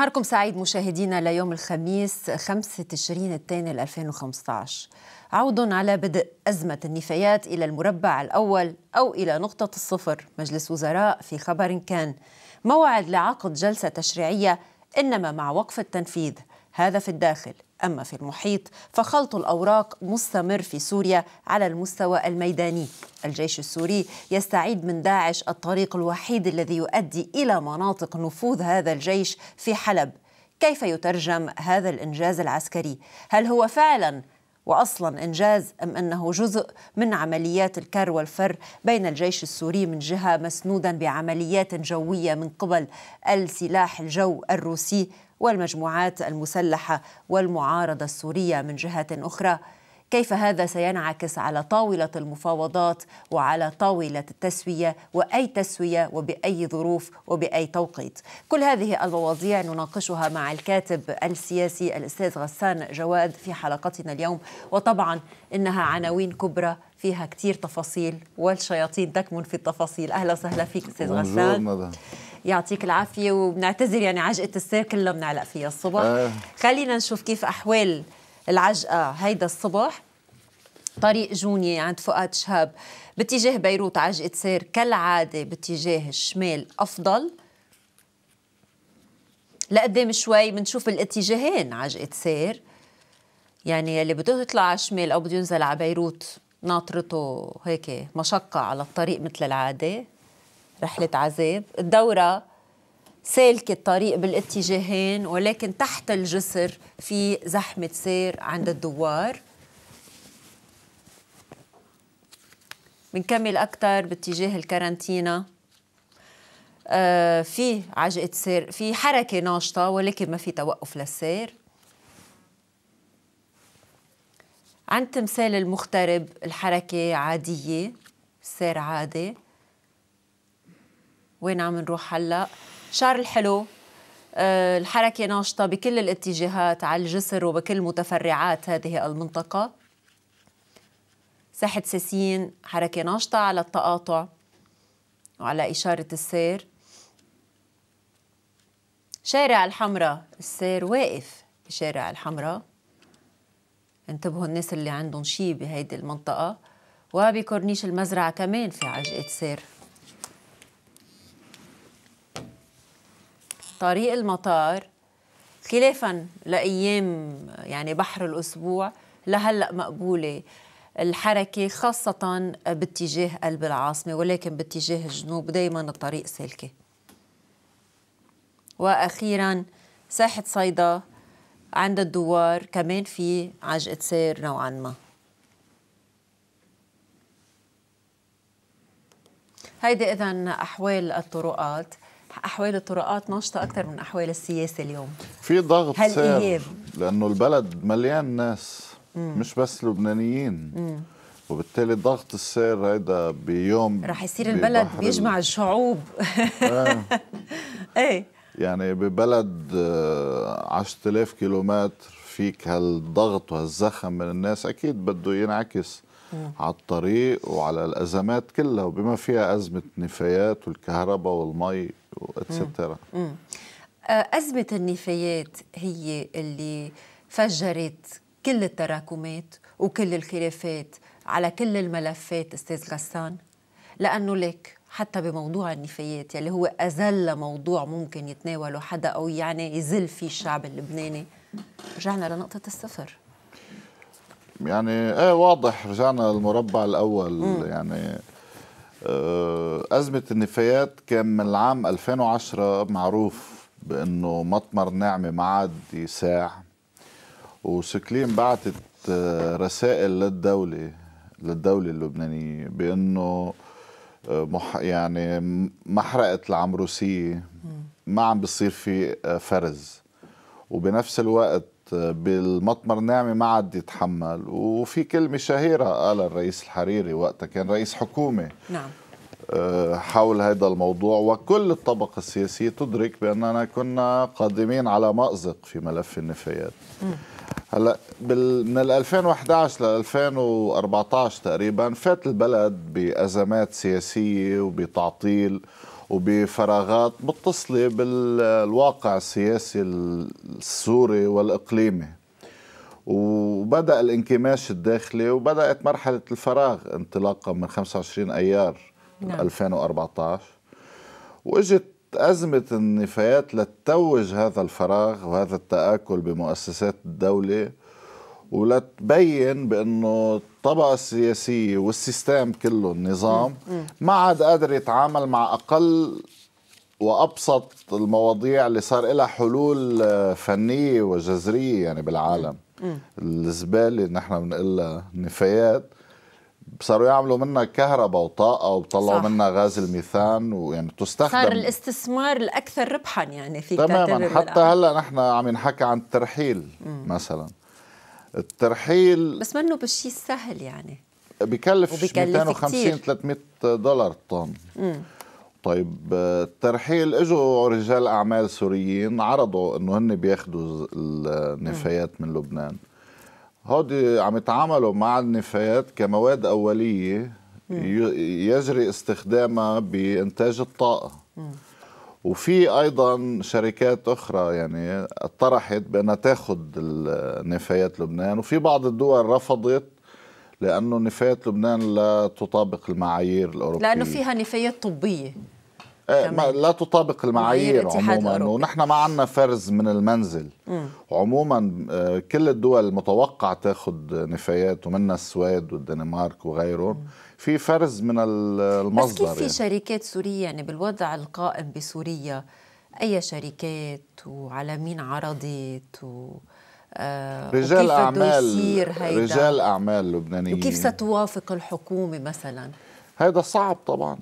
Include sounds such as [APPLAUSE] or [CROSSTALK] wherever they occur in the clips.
نهاركم سعيد مشاهدينا ليوم الخميس 5 تشرين الثاني 2015 عود على بدء أزمة النفايات إلى المربع الأول أو إلى نقطة الصفر مجلس وزراء في خبر كان موعد لعقد جلسة تشريعية إنما مع وقف التنفيذ هذا في الداخل أما في المحيط فخلط الأوراق مستمر في سوريا على المستوى الميداني الجيش السوري يستعيد من داعش الطريق الوحيد الذي يؤدي إلى مناطق نفوذ هذا الجيش في حلب كيف يترجم هذا الإنجاز العسكري؟ هل هو فعلاً واصلا انجاز ام انه جزء من عمليات الكر والفر بين الجيش السوري من جهه مسنودا بعمليات جويه من قبل السلاح الجو الروسي والمجموعات المسلحة والمعارضة السورية من جهة أخرى كيف هذا سينعكس على طاولة المفاوضات وعلى طاولة التسوية وأي تسوية وبأي ظروف وبأي توقيت كل هذه المواضيع نناقشها مع الكاتب السياسي الأستاذ غسان جواد في حلقتنا اليوم وطبعا إنها عناوين كبرى فيها كتير تفاصيل والشياطين تكمن في التفاصيل أهلا وسهلا فيك أستاذ غسان يعطيك العافيه وبنعتذر يعني عجقه السير كلها بنعلق فيها الصبح آه. خلينا نشوف كيف احوال العجقه هيدا الصبح طريق جونية عند فؤاد شهاب باتجاه بيروت عجقة سير كالعادة باتجاه الشمال أفضل لقدام شوي بنشوف الاتجاهين عجقة سير يعني اللي بده يطلع على الشمال أو بده ينزل على بيروت ناطرته هيك مشقة على الطريق مثل العادة رحلة عذاب الدورة سالكة الطريق بالاتجاهين ولكن تحت الجسر في زحمة سير عند الدوار بنكمل أكثر باتجاه الكارانتينا آه، في عجقة سير في حركة ناشطة ولكن ما في توقف للسير عند تمثال المغترب الحركة عادية سير عادي وين عم نروح هلا شار الحلو آه، الحركة ناشطة بكل الاتجاهات على الجسر وبكل متفرعات هذه المنطقة ساحة ساسين حركة ناشطة على التقاطع وعلى إشارة السير شارع الحمراء السير واقف بشارع الحمراء انتبهوا الناس اللي عندهم شي بهيدي المنطقة وبكورنيش المزرعة كمان في عجقة سير طريق المطار خلافا لايام يعني بحر الاسبوع لهلا مقبوله الحركة خاصة باتجاه قلب العاصمة ولكن باتجاه الجنوب دايما الطريق سالكة وأخيرا ساحة صيدا عند الدوار كمان في عجقة سير نوعا ما هيدي إذا أحوال الطرقات احوال الطرقات نشطه اكثر من احوال السياسه اليوم في ضغط هل سير إيهاب؟ لانه البلد مليان ناس مم. مش بس لبنانيين وبالتالي ضغط السير هيدا بيوم رح يصير البلد بيجمع الشعوب آه. [LAUGHS] ايه يعني ببلد 10000 آه، كيلومتر فيك هالضغط وهالزخم من الناس اكيد بده ينعكس على الطريق وعلى الازمات كلها وبما فيها ازمه نفايات والكهرباء والمي واتسترا mm. mm. أه، أزمة النفايات هي اللي فجرت كل التراكمات وكل الخلافات على كل الملفات استاذ غسان لأنه لك حتى بموضوع النفايات يلي يعني هو أزل موضوع ممكن يتناوله حدا أو يعني يزل فيه الشعب اللبناني رجعنا لنقطة الصفر يعني ايه واضح رجعنا للمربع الأول مم. يعني آه، أزمة النفايات كان من العام 2010 معروف بأنه مطمر نعمة ما عاد يساع وسكلين بعتت آه، رسائل للدولة للدولة اللبنانية بأنه آه، مح يعني محرقة العمروسية ما عم بصير في فرز وبنفس الوقت بالمطمر ناعمة ما عاد يتحمل وفي كلمة شهيرة قالها الرئيس الحريري وقتها كان رئيس حكومة نعم آه، حول هذا الموضوع وكل الطبقة السياسية تدرك بأننا كنا قادمين على مأزق في ملف النفايات هلا من 2011 ل 2014 تقريبا فات البلد بأزمات سياسية وبتعطيل وبفراغات متصلة بالواقع السياسي السوري والإقليمي وبدأ الانكماش الداخلي وبدأت مرحلة الفراغ انطلاقا من 25 أيار نعم. 2014 وإجت أزمة النفايات لتتوج هذا الفراغ وهذا التآكل بمؤسسات الدولة ولتبين بانه الطبقه السياسيه والسيستم كله النظام ما عاد قادر يتعامل مع اقل وابسط المواضيع اللي صار لها حلول آه، فنيه وجذريه يعني بالعالم الزباله اللي نحن بنقلها النفايات صاروا يعملوا منها كهرباء وطاقه وطلعوا منها غاز الميثان ويعني تستخدم صار الاستثمار الاكثر ربحا يعني في تماما حتى هلا نحن عم نحكي عن الترحيل مم. مثلا الترحيل بس منه بالشي السهل يعني بكلف 250 300 دولار طن طيب الترحيل اجوا رجال اعمال سوريين عرضوا انه هن بياخذوا النفايات من لبنان هودي عم يتعاملوا مع النفايات كمواد اوليه يجري استخدامها بانتاج الطاقه وفي ايضا شركات اخرى يعني طرحت بانها تاخذ نفايات لبنان وفي بعض الدول رفضت لانه نفايات لبنان لا تطابق المعايير الاوروبيه لانه فيها نفايات طبيه إيه، ما لا تطابق المعايير عموما ونحن ما عندنا فرز من المنزل م. عموما آه، كل الدول المتوقع تاخذ نفايات ومنها السويد والدنمارك وغيرهم م. في فرز من المصدر بس كيف في يعني. شركات سورية يعني بالوضع القائم بسوريا أي شركات وعلى مين عرضت و... آه رجال أعمال رجال أعمال لبنانيين وكيف ستوافق الحكومة مثلا هذا صعب طبعا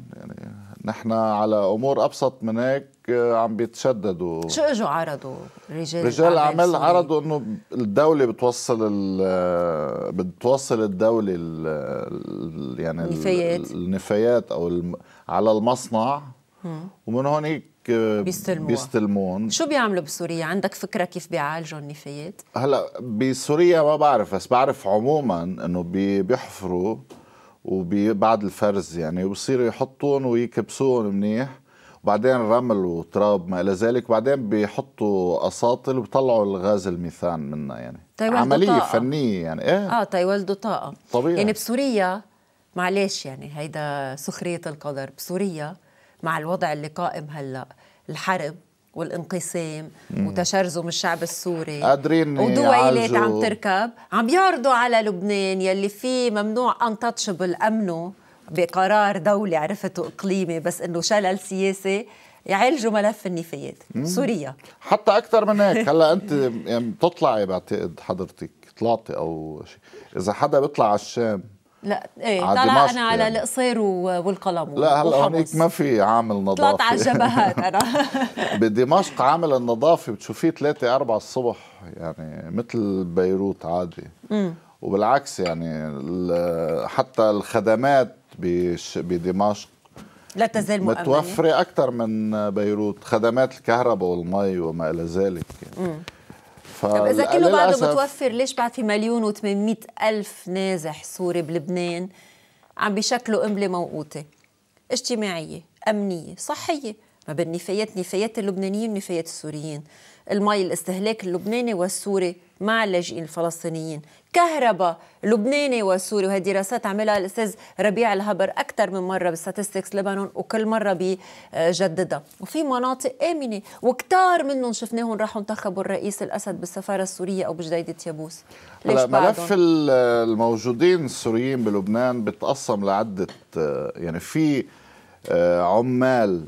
نحن على امور ابسط من هيك آه، عم بيتشددوا شو اجوا عرضوا رجال رجال اعمال عرضوا انه الدوله بتوصل آه، بتوصل الدوله الـ يعني النفايات النفايات او على المصنع ومن هونيك آه، بيستلموها بيستلمون شو بيعملوا بسوريا عندك فكره كيف بيعالجوا النفايات هلا بسوريا ما بعرف بس بعرف عموما انه بيحفروا وبعد الفرز يعني وبصيروا يحطون ويكبسوهم منيح وبعدين رمل وتراب ما الى ذلك وبعدين بيحطوا اساطل وبيطلعوا الغاز الميثان منها يعني طيب، عمليه طاقة. فنيه يعني ايه اه تيولدوا طيب، طاقه طبيعي يعني بسوريا معلش يعني هيدا سخريه القدر بسوريا مع الوضع اللي قائم هلا الحرب والانقسام وتشرذم الشعب السوري قادرين ودويلات عم تركب عم يعرضوا على لبنان يلي فيه ممنوع انتشبل امنه بقرار دولي عرفته اقليمي بس انه شلل سياسي يعالجوا ملف النفايات سوريا حتى اكثر من هيك هلا [LAUGHS] انت يعني بتطلعي بعتقد حضرتك طلعتي او شيء اذا حدا بيطلع على الشام لا ايه طلع انا يعني. على القصير والقلم لا هلا هونيك ما في عامل نظافه طلعت على الجبهات [LAUGHS] انا بدمشق عامل النظافه بتشوفيه 3 4 الصبح يعني مثل بيروت عادي امم وبالعكس يعني حتى الخدمات بدمشق لا تزال مؤمنة متوفرة أكثر من بيروت خدمات الكهرباء والمي وما إلى ذلك يعني. ف اذا كله بعده متوفر ليش بعد في مليون و800 الف نازح سوري بلبنان عم بيشكلوا قنبله موقوته اجتماعيه امنيه صحيه ما بين نفايات نفايات اللبنانيين ونفايات السوريين المي الاستهلاك اللبناني والسوري مع اللاجئين الفلسطينيين كهرباء لبناني وسوري وهي دراسات عملها الاستاذ ربيع الهبر اكثر من مره بستاتستكس لبنان وكل مره بجددها وفي مناطق امنه وكتار منهم شفناهم راحوا انتخبوا الرئيس الاسد بالسفاره السوريه او بجديده يابوس ليش ملف الموجودين السوريين بلبنان بتقسم لعده آه، يعني في آه، عمال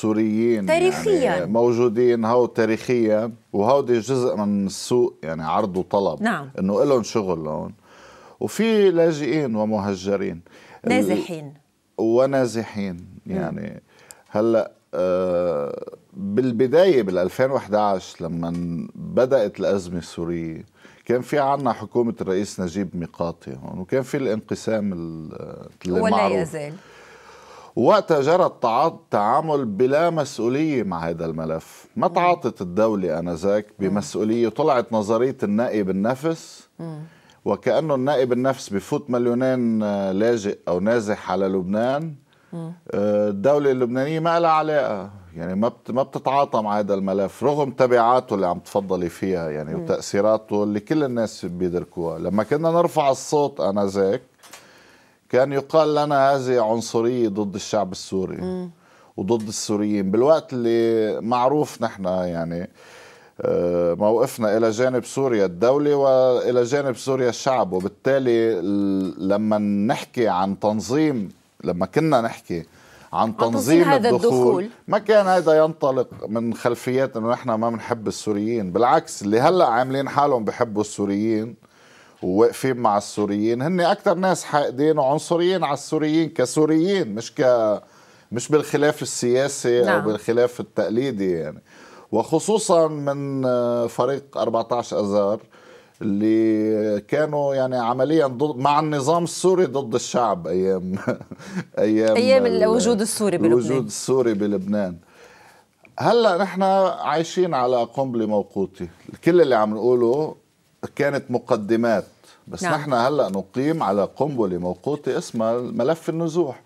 سوريين يعني تاريخيا يعني موجودين هو تاريخيا وهودي جزء من السوق يعني عرض وطلب نعم انه لهم شغل هون وفي لاجئين ومهجرين نازحين ونازحين يعني هلا آه بالبدايه بال 2011 لما بدات الازمه السوريه كان في عنا حكومه الرئيس نجيب ميقاتي هون وكان في الانقسام اللي ولا معروف. يزال وقتها جرى التعامل بلا مسؤولية مع هذا الملف ما تعاطت الدولة أنذاك بمسؤولية طلعت نظرية النائب النفس وكأنه النائب النفس بفوت مليونين آه، لاجئ أو نازح على لبنان آه، الدولة اللبنانية ما لها علاقة يعني ما ما بتتعاطى مع هذا الملف رغم تبعاته اللي عم تفضلي فيها يعني وتأثيراته اللي كل الناس بيدركوها لما كنا نرفع الصوت أنذاك كان يقال لنا هذه عنصرية ضد الشعب السوري م. وضد السوريين بالوقت اللي معروف نحن يعني آه، موقفنا إلى جانب سوريا الدولة وإلى جانب سوريا الشعب وبالتالي لما نحكي عن تنظيم لما كنا نحكي عن تنظيم هذا الدخول, الدخول ما كان هذا ينطلق من خلفيات انه نحن ما بنحب السوريين بالعكس اللي هلا عاملين حالهم بحبوا السوريين وواقفين مع السوريين هن اكثر ناس حاقدين وعنصريين على السوريين كسوريين مش ك مش بالخلاف السياسي نعم. او بالخلاف التقليدي يعني وخصوصا من آه، فريق 14 اذار اللي كانوا يعني عمليا ضد مع النظام السوري ضد الشعب ايام [LAUGHS] ايام ايام الوجود السوري بلبنان الوجود السوري بلبنان هلا نحن عايشين على قنبله موقوته كل اللي عم نقوله كانت مقدمات بس نعم. نحن هلا نقيم على قنبله موقوته اسمها ملف النزوح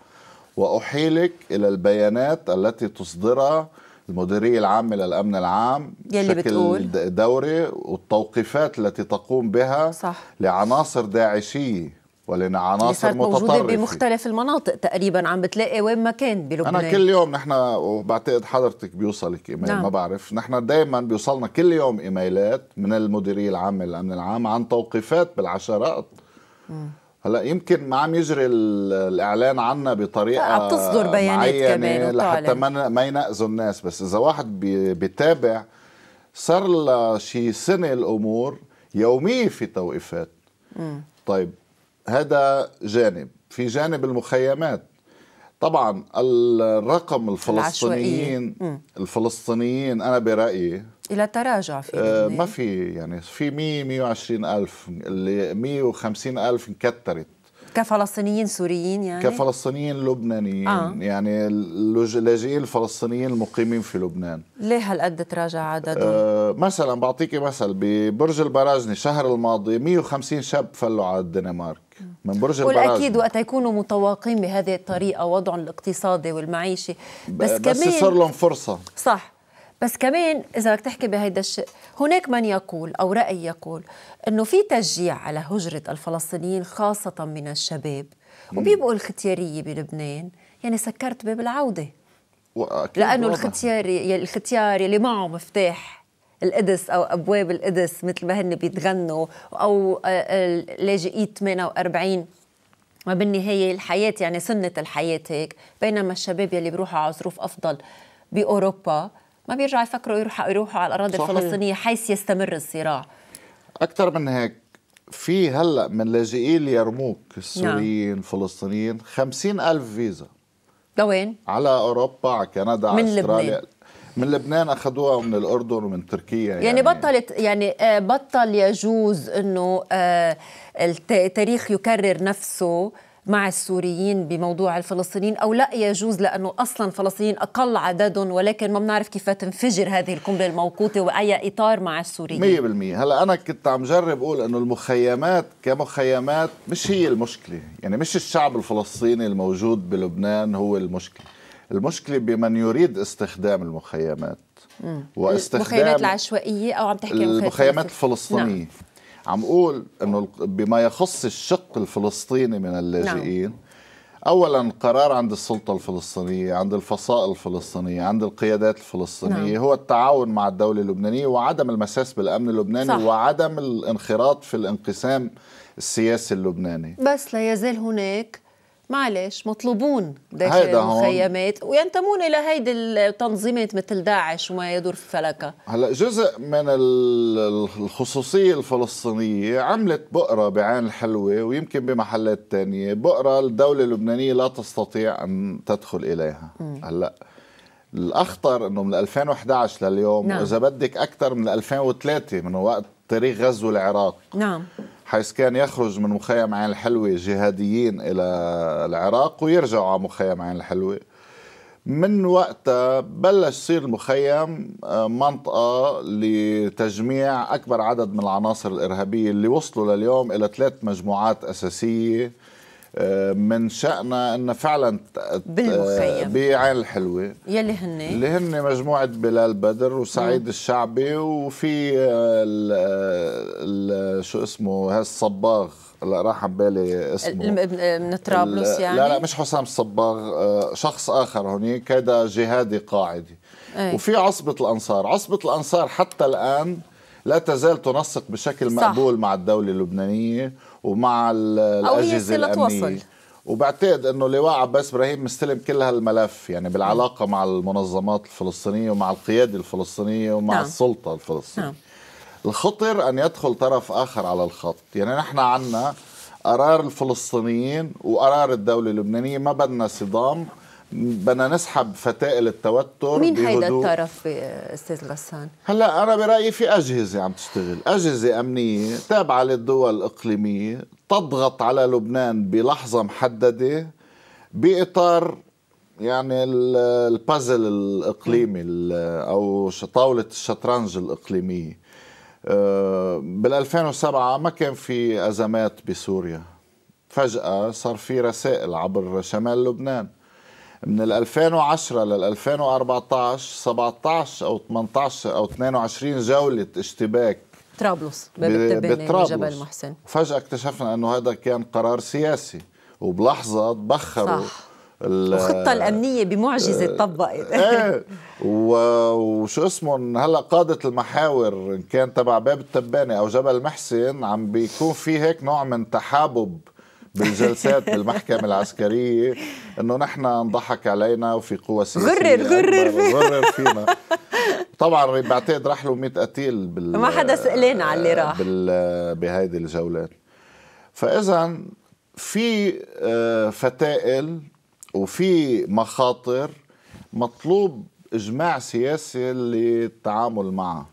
واحيلك الى البيانات التي تصدرها المديرية العامة للأمن العام يلي بشكل بتقول. دوري والتوقيفات التي تقوم بها صح. لعناصر داعشية ولان عناصر متطرفه بمختلف المناطق تقريبا عم بتلاقي وين ما كان بلبنان انا كل يوم نحن وبعتقد حضرتك بيوصلك ايميل نعم. ما بعرف نحن دائما بيوصلنا كل يوم ايميلات من المديريه العامه للامن العام عن توقيفات بالعشرات م. هلا يمكن ما عم يجري الاعلان عنا بطريقه عم تصدر بيانات كمان لحتى ما ما ينأذوا الناس بس اذا واحد بيتابع صار لها شي سنه الامور يوميه في توقيفات طيب هذا جانب في جانب المخيمات طبعا الرقم الفلسطينيين الفلسطينيين انا برايي الى تراجع في آه، ما في يعني في 100 120 الف اللي 150 الف انكترت كفلسطينيين سوريين يعني كفلسطينيين لبنانيين آه. يعني اللاجئين الفلسطينيين المقيمين في لبنان ليه هالقد تراجع عددهم؟ آه مثلا بعطيكي مثل ببرج البراجني الشهر الماضي 150 شاب فلوا على الدنمارك من برج البراز والاكيد وقت يكونوا متواقين بهذه الطريقه وضعهم الاقتصادي والمعيشي بس, بس كمان بس صار لهم فرصه صح بس كمان اذا بدك تحكي بهيدا الشيء هناك من يقول او راي يقول انه في تشجيع على هجره الفلسطينيين خاصه من الشباب وبيبقوا الختياريه بلبنان يعني سكرت باب العوده لانه الختياري الختياري اللي معه مفتاح القدس او ابواب القدس مثل ما هن بيتغنوا او آه، آه، لاجئي 48 ما بالنهايه الحياه يعني سنه الحياه هيك بينما الشباب يلي بيروحوا على ظروف افضل باوروبا ما بيرجعوا يفكروا يروحوا يروحوا على الاراضي صحيح. الفلسطينيه حيث يستمر الصراع اكثر من هيك في هلا من لاجئي اليرموك السوريين نعم. الفلسطينيين 50 ألف فيزا لوين؟ على أوروبا على كندا على أستراليا لبنان. من لبنان اخذوها ومن الاردن ومن تركيا يعني, يعني بطلت يعني آه، بطل يجوز انه آه، التاريخ يكرر نفسه مع السوريين بموضوع الفلسطينيين او لا يجوز لانه اصلا فلسطينيين اقل عددهم ولكن ما بنعرف كيف تنفجر هذه القنبله الموقوته واي اطار مع السوريين 100% هلا انا كنت عم جرب اقول انه المخيمات كمخيمات مش هي المشكله يعني مش الشعب الفلسطيني الموجود بلبنان هو المشكله المشكله بمن يريد استخدام المخيمات واستخدام المخيمات العشوائيه او عم تحكي المخيمات الفلسطينيه نعم. عم اقول انه بما يخص الشق الفلسطيني من اللاجئين نعم. اولا قرار عند السلطه الفلسطينيه عند الفصائل الفلسطينيه عند القيادات الفلسطينيه نعم. هو التعاون مع الدوله اللبنانيه وعدم المساس بالامن اللبناني صح. وعدم الانخراط في الانقسام السياسي اللبناني بس لا يزال هناك معلش مطلوبون داخل المخيمات وينتمون الى هيدي التنظيمات مثل داعش وما يدور في فلكه هلا جزء من الخصوصيه الفلسطينيه عملت بؤره بعين الحلوه ويمكن بمحلات تانية بؤره الدوله اللبنانيه لا تستطيع ان تدخل اليها هلا الاخطر انه من 2011 لليوم نعم. واذا بدك اكثر من 2003 من وقت تاريخ غزو العراق نعم حيث كان يخرج من مخيم عين الحلوة جهاديين إلى العراق ويرجعوا على مخيم عين الحلوة من وقتها بلش يصير المخيم آه، منطقة لتجميع أكبر عدد من العناصر الإرهابية اللي وصلوا لليوم إلى ثلاث مجموعات أساسية من شأن أن فعلا بالمخيم بعين الحلوة يلي هن اللي هن مجموعة بلال بدر وسعيد مم. الشعبي وفي آه، ال الـ شو اسمه هالصباغ هلا راح على بالي اسمه آه، من طرابلس يعني لا لا مش حسام الصباغ آه، شخص اخر هنيك هذا جهادي قاعدي أي. وفي عصبة الانصار عصبة الانصار حتى الان لا تزال تنسق بشكل صح. مقبول مع الدولة اللبنانية ومع الاجهزه الامنيه وبعتقد انه لواء عباس ابراهيم مستلم كل هالملف يعني بالعلاقه مع المنظمات الفلسطينيه ومع القياده الفلسطينيه ومع نعم. السلطه الفلسطينيه نعم. الخطر ان يدخل طرف اخر على الخط يعني نحن عندنا قرار الفلسطينيين وقرار الدوله اللبنانيه ما بدنا صدام بدنا نسحب فتائل التوتر مين هيدا الطرف استاذ غسان؟ هلا انا برايي في اجهزه عم تشتغل، اجهزه امنيه تابعه للدول الاقليميه تضغط على لبنان بلحظه محدده باطار يعني البازل الاقليمي او طاوله الشطرنج الاقليميه آه، بال 2007 ما كان في ازمات بسوريا فجاه صار في رسائل عبر شمال لبنان من 2010 لل 2014 17 او 18 او 22 جوله اشتباك طرابلس بطرابلس جبل محسن فجاه اكتشفنا انه هذا كان قرار سياسي وبلحظه تبخروا صح الخطه الامنيه بمعجزه آه، طبقت ايه [LAUGHS] وشو اسمه هلا قاده المحاور ان كان تبع باب التبانه او جبل محسن عم بيكون في هيك نوع من تحابب بالجلسات [LAUGHS] بالمحكمه العسكريه انه نحن انضحك علينا وفي قوى سياسيه غرر غرر فينا غرر فينا طبعا بعتقد راح له 100 قتيل بال ما حدا سالنا على اللي راح بال بهيدي الجولات فاذا في آه، فتائل وفي مخاطر مطلوب اجماع سياسي للتعامل معها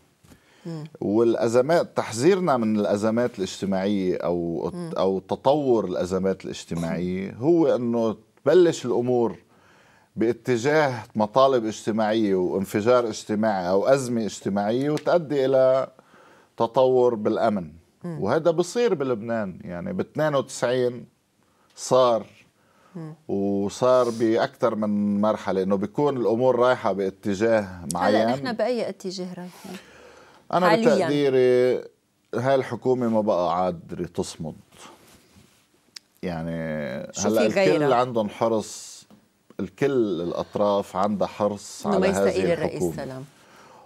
والازمات تحذيرنا من الازمات الاجتماعيه او او تطور الازمات الاجتماعيه هو انه بلش الامور باتجاه مطالب اجتماعيه وانفجار اجتماعي او ازمه اجتماعيه وتؤدي الى تطور بالامن وهذا بصير بلبنان يعني ب 92 صار وصار باكثر من مرحله انه بيكون الامور رايحه باتجاه معين هلا نحن باي اتجاه رايحين؟ انا حالياً. بتقديري هاي الحكومه ما بقى عاد تصمد يعني هلا الكل غيره. عندهم حرص الكل الاطراف عندها حرص على هذه الحكومه سلام.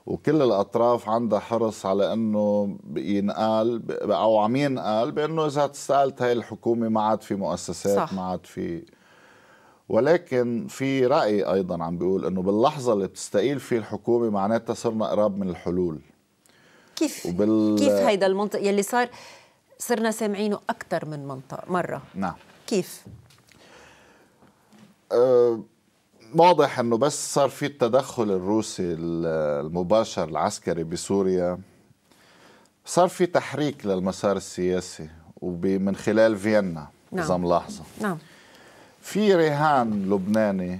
وكل الاطراف عندها حرص على انه ينقال او عم ينقال بانه اذا تستقلت هاي الحكومه ما عاد في مؤسسات صح. ما عاد في ولكن في راي ايضا عم بيقول انه باللحظه اللي بتستقيل فيه الحكومه معناتها صرنا قراب من الحلول كيف وبال... كيف هيدا المنطق يلي صار صرنا سامعينه أكثر من منطقة مرة نعم كيف؟ أه واضح انه بس صار في التدخل الروسي المباشر العسكري بسوريا صار في تحريك للمسار السياسي ومن خلال فيينا نعم. اذا ملاحظه نعم في رهان لبناني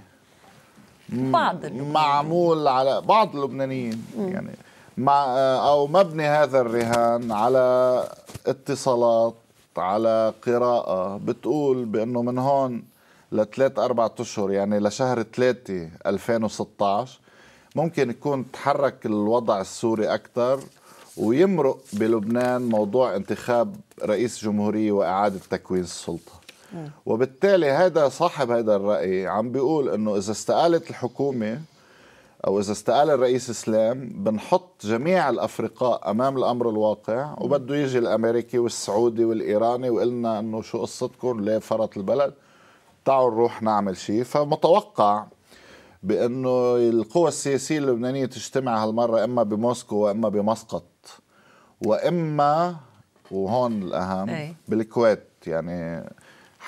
بعض اللبناني. معمول على بعض اللبنانيين مم. يعني مع آه، او مبني هذا الرهان على اتصالات على قراءة بتقول بأنه من هون لثلاث اربع أشهر يعني لشهر ثلاثة 2016 ممكن يكون تحرك الوضع السوري أكثر ويمرق بلبنان موضوع انتخاب رئيس جمهورية وإعادة تكوين السلطة وبالتالي هذا صاحب هذا الرأي عم بيقول أنه إذا استقالت الحكومة او اذا استقال الرئيس اسلام بنحط جميع الافرقاء امام الامر الواقع وبده يجي الامريكي والسعودي والايراني وقلنا انه شو قصتكم ليه فرط البلد تعالوا نروح نعمل شيء فمتوقع بانه القوى السياسيه اللبنانيه تجتمع هالمره اما بموسكو واما بمسقط واما وهون الاهم أي. بالكويت يعني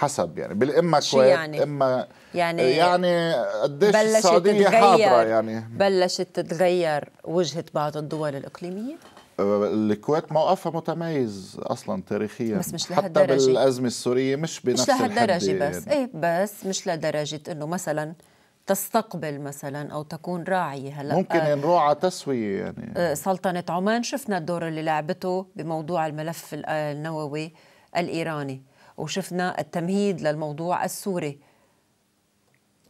حسب يعني بالاما كويت يعني؟ اما يعني يعني قديش السعوديه حاضره يعني بلشت تتغير وجهه بعض الدول الاقليميه أه، الكويت موقفها متميز اصلا تاريخيا بس مش حتى لهالدرجة. بالازمه السوريه مش بنفس مش لهالدرجه يعني. بس يعني. ايه بس مش لدرجه انه مثلا تستقبل مثلا او تكون راعيه هلا ممكن آه نروح على تسويه يعني آه سلطنه عمان شفنا الدور اللي لعبته بموضوع الملف النووي الايراني وشفنا التمهيد للموضوع السوري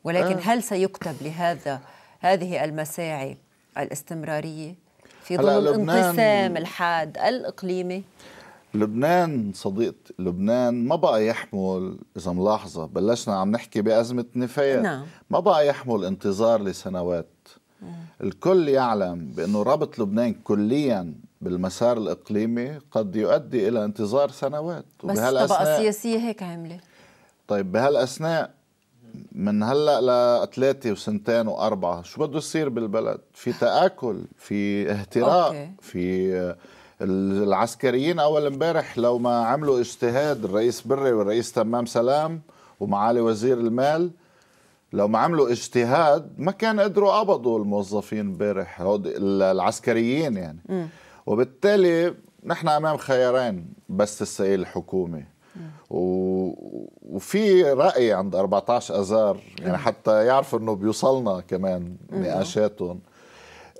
ولكن آه. هل سيكتب لهذا هذه المساعي الاستمرارية في ظل الانقسام الحاد الإقليمي لبنان صديق لبنان ما بقى يحمل إذا ملاحظة بلشنا عم نحكي بأزمة نفايات نعم. ما بقى يحمل انتظار لسنوات الكل يعلم بأنه ربط لبنان كليا بالمسار الإقليمي قد يؤدي إلى انتظار سنوات بس الطبقة السياسية هيك عاملة طيب بهالأثناء من هلا لثلاثة وسنتين وأربعة شو بده يصير بالبلد في تآكل في اهتراء أوكي. في العسكريين أول امبارح لو ما عملوا اجتهاد الرئيس بري والرئيس تمام سلام ومعالي وزير المال لو ما عملوا اجتهاد ما كان قدروا قبضوا الموظفين امبارح العسكريين يعني م. وبالتالي نحن امام خيارين بس السيل الحكومي نعم. و... وفي راي عند 14 اذار يعني نعم. حتى يعرفوا انه بيوصلنا كمان نقاشاتهم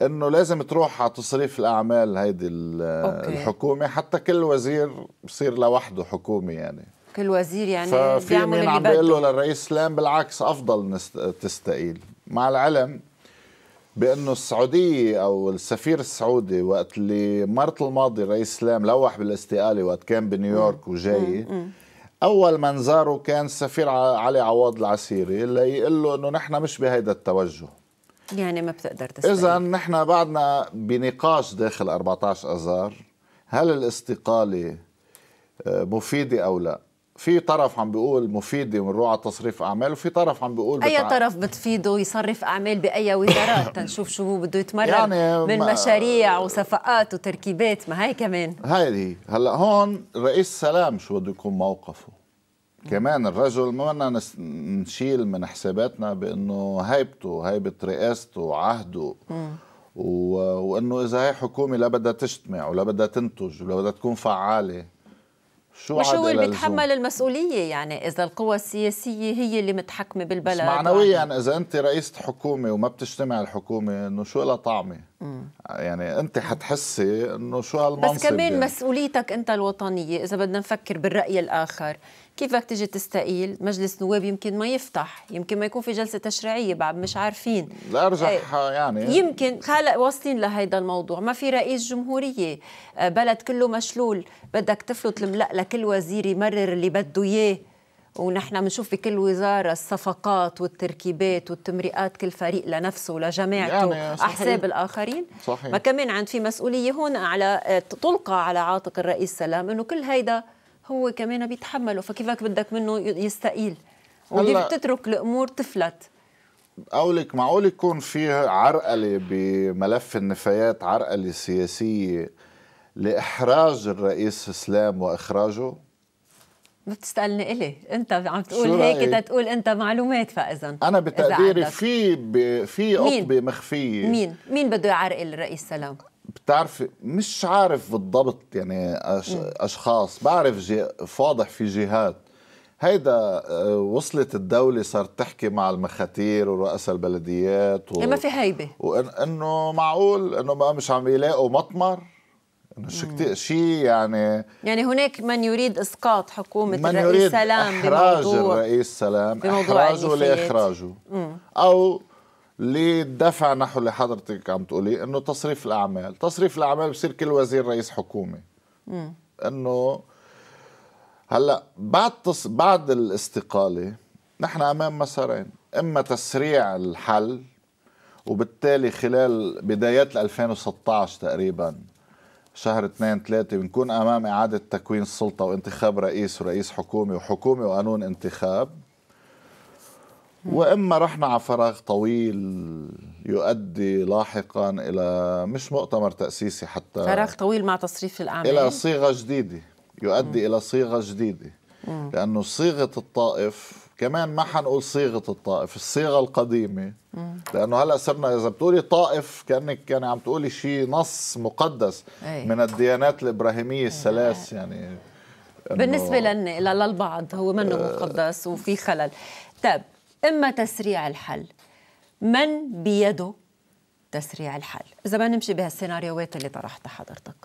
نعم. انه لازم تروح على تصريف الاعمال هيدي الحكومه حتى كل وزير بصير لوحده حكومه يعني كل وزير يعني ففي مين عم بيقول له للرئيس سلام بالعكس افضل نست... تستقيل مع العلم بانه السعوديه او السفير السعودي وقت اللي مرت الماضي رئيس سلام لوح بالاستقاله وقت كان بنيويورك وجاي اول من زاره كان السفير علي عواض العسيري اللي يقول له انه نحن مش بهيدا التوجه يعني ما بتقدر تستقيل اذا نحن بعدنا بنقاش داخل 14 اذار هل الاستقاله آه، مفيده او لا؟ في طرف عم بيقول مفيده ونروح على تصريف اعمال وفي طرف عم بيقول اي بتع... طرف بتفيده يصرف اعمال باي وزارات تنشوف [COUGHS] شو هو بده يتمرن يعني من ما... مشاريع وصفقات وتركيبات ما هي كمان هيدي هلا هون رئيس سلام شو بده يكون موقفه كمان الرجل ما بدنا نشيل من حساباتنا بانه هيبته هيبه رئاسته عهده و... وانه اذا هي حكومه لا بدها تجتمع ولا بدها تنتج ولا بدها تكون فعاله شو مش هو اللي بيتحمل المسؤوليه يعني اذا القوى السياسيه هي اللي متحكمه بالبلد بس معنويا يعني اذا انت رئيسه حكومه وما بتجتمع الحكومه انه شو لها طعمه يعني انت حتحسي انه شو هالمنصب بس كمان يعني. مسؤوليتك انت الوطنيه اذا بدنا نفكر بالراي الاخر كيف بدك تيجي تستقيل مجلس نواب يمكن ما يفتح يمكن ما يكون في جلسه تشريعيه بعد مش عارفين لا ارجح إيه، يعني يمكن هلا واصلين لهيدا الموضوع ما في رئيس جمهوريه آه، بلد كله مشلول بدك تفلت الملأ لكل وزير يمرر اللي بده اياه ونحن بنشوف بكل وزارة الصفقات والتركيبات والتمرئات كل فريق لنفسه ولجماعته يعني أحساب الآخرين صحيح. ما كمان عند في مسؤولية هون على آه، تلقى على عاتق الرئيس سلام أنه كل هيدا هو كمان بيتحمله فكيفك بدك منه يستقيل وكيف بتترك الامور تفلت قولك معقول يكون فيه عرقله بملف النفايات عرقله سياسيه لاحراج الرئيس اسلام واخراجه ما بتسالني الي انت عم تقول هيك تقول انت معلومات فاذا انا بتقديري في في قطبه مخفيه مين مين بده يعرقل الرئيس سلام بتعرفي مش عارف بالضبط يعني اشخاص بعرف جي... فاضح في جهات هيدا آه، وصلت الدولة صارت تحكي مع المخاتير ورؤساء البلديات و... إيه، ما في هيبة وانه معقول انه ما مش عم يلاقوا مطمر انه شيء شي يعني يعني هناك من يريد اسقاط حكومه من الرئيس يريد سلام احراج بموضوع الرئيس سلام بموضوع احراجه لاخراجه او للدفع نحو اللي حضرتك عم تقولي انه تصريف الاعمال تصريف الاعمال بصير كل وزير رئيس حكومه انه هلا بعد تص... بعد الاستقاله نحن امام مسارين اما تسريع الحل وبالتالي خلال بدايات 2016 تقريبا شهر 2 3 بنكون امام اعاده تكوين السلطه وانتخاب رئيس ورئيس حكومه وحكومه وقانون انتخاب واما رحنا على فراغ طويل يؤدي لاحقا الى مش مؤتمر تاسيسي حتى فراغ طويل مع تصريف الاعمال الى صيغه جديده يؤدي م. الى صيغه جديده م. لانه صيغه الطائف كمان ما حنقول صيغه الطائف الصيغه القديمه م. لانه هلا صرنا اذا بتقولي طائف كانك كان يعني عم تقولي شيء نص مقدس أي. من الديانات الابراهيميه إيه. الثلاث يعني بالنسبه للبعض هو منه مقدس وفي خلل طيب إما تسريع الحل من بيده تسريع الحل إذا ما نمشي بهالسيناريوهات اللي طرحتها حضرتك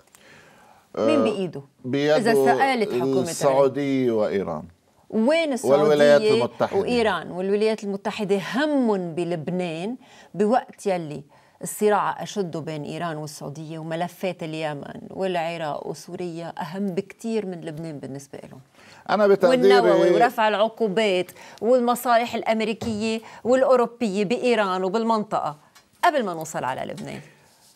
آه، مين بإيده؟ بيده إذا سألت حكومة السعودية وإيران وين السعودية والولايات المتحدة وإيران والولايات المتحدة هم بلبنان بوقت يلي الصراع أشد بين إيران والسعودية وملفات اليمن والعراق وسوريا أهم بكتير من لبنان بالنسبة لهم أنا بتقديري والنووي ورفع العقوبات والمصالح الأمريكية والأوروبية بإيران وبالمنطقة قبل ما نوصل على لبنان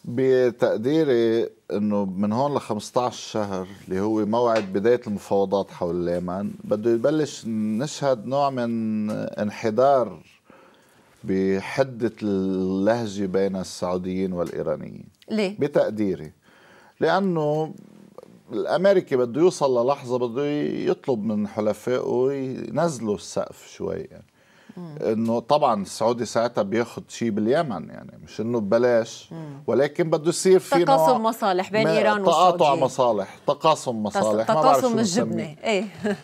بتقديري انه من هون ل 15 شهر اللي هو موعد بدايه المفاوضات حول اليمن بده يبلش نشهد نوع من انحدار بحده اللهجه بين السعوديين والايرانيين ليه؟ بتقديري لانه الامريكي بده يوصل للحظه بده يطلب من حلفائه ينزلوا السقف شوي يعني انه طبعا السعودي ساعتها بياخد شيء باليمن يعني مش انه ببلاش ولكن بده يصير في تقاسم مصالح بين ايران والسعوديه تقاطع مصالح تقاسم مصالح تقاسم الجبنه ايه [LAUGHS]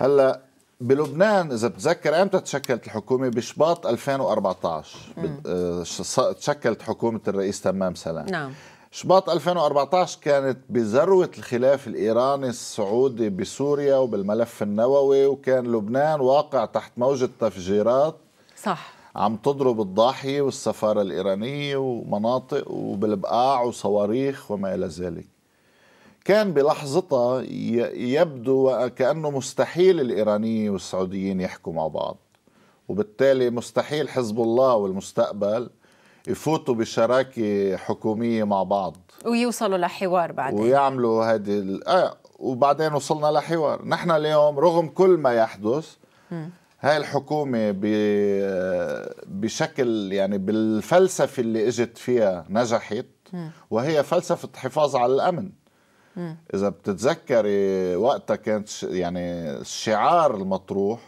هلا بلبنان اذا بتذكر امتى تشكلت الحكومه بشباط 2014 آه، تشكلت حكومه الرئيس تمام سلام نعم شباط 2014 كانت بذروة الخلاف الإيراني السعودي بسوريا وبالملف النووي وكان لبنان واقع تحت موجة تفجيرات صح عم تضرب الضاحية والسفارة الإيرانية ومناطق وبالبقاع وصواريخ وما إلى ذلك كان بلحظتها يبدو وكأنه مستحيل الإيرانيين والسعوديين يحكوا مع بعض وبالتالي مستحيل حزب الله والمستقبل يفوتوا بشراكه حكوميه مع بعض ويوصلوا لحوار بعدين ويعملوا هذه ال... آه وبعدين وصلنا لحوار نحن اليوم رغم كل ما يحدث هاي الحكومة ب... بشكل يعني بالفلسفة اللي اجت فيها نجحت وهي فلسفة حفاظ على الأمن إذا بتتذكري وقتها كانت يعني الشعار المطروح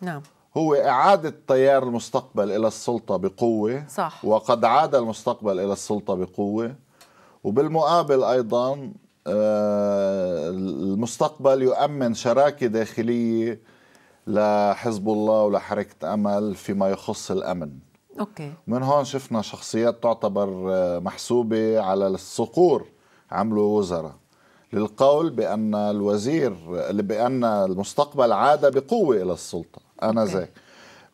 نعم هو إعادة تيار المستقبل إلى السلطة بقوة صح. وقد عاد المستقبل إلى السلطة بقوة وبالمقابل أيضا آه، المستقبل يؤمن شراكة داخلية لحزب الله ولحركة أمل فيما يخص الأمن أوكي. من هون شفنا شخصيات تعتبر آه، محسوبة على الصقور عملوا وزراء للقول بأن الوزير بأن المستقبل عاد بقوة إلى السلطة انذاك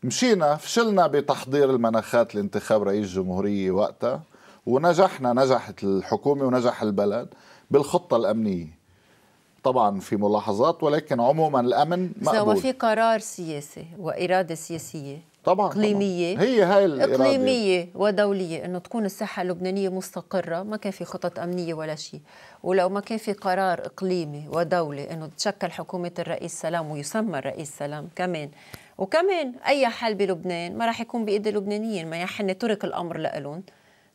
مشينا فشلنا بتحضير المناخات لانتخاب رئيس جمهورية وقتها ونجحنا نجحت الحكومة ونجح البلد بالخطة الأمنية طبعا في ملاحظات ولكن عموما الأمن مقبول سواء في قرار سياسي وإرادة سياسية طبعا اقليميه هي هاي الإرادة. اقليميه ودوليه انه تكون الساحه اللبنانيه مستقره ما كان في خطط امنيه ولا شيء ولو ما كان في قرار اقليمي ودولي انه تشكل حكومه الرئيس سلام ويسمى الرئيس سلام كمان وكمان اي حل بلبنان ما راح يكون بايد اللبنانيين ما يحن يعني ترك الامر لالون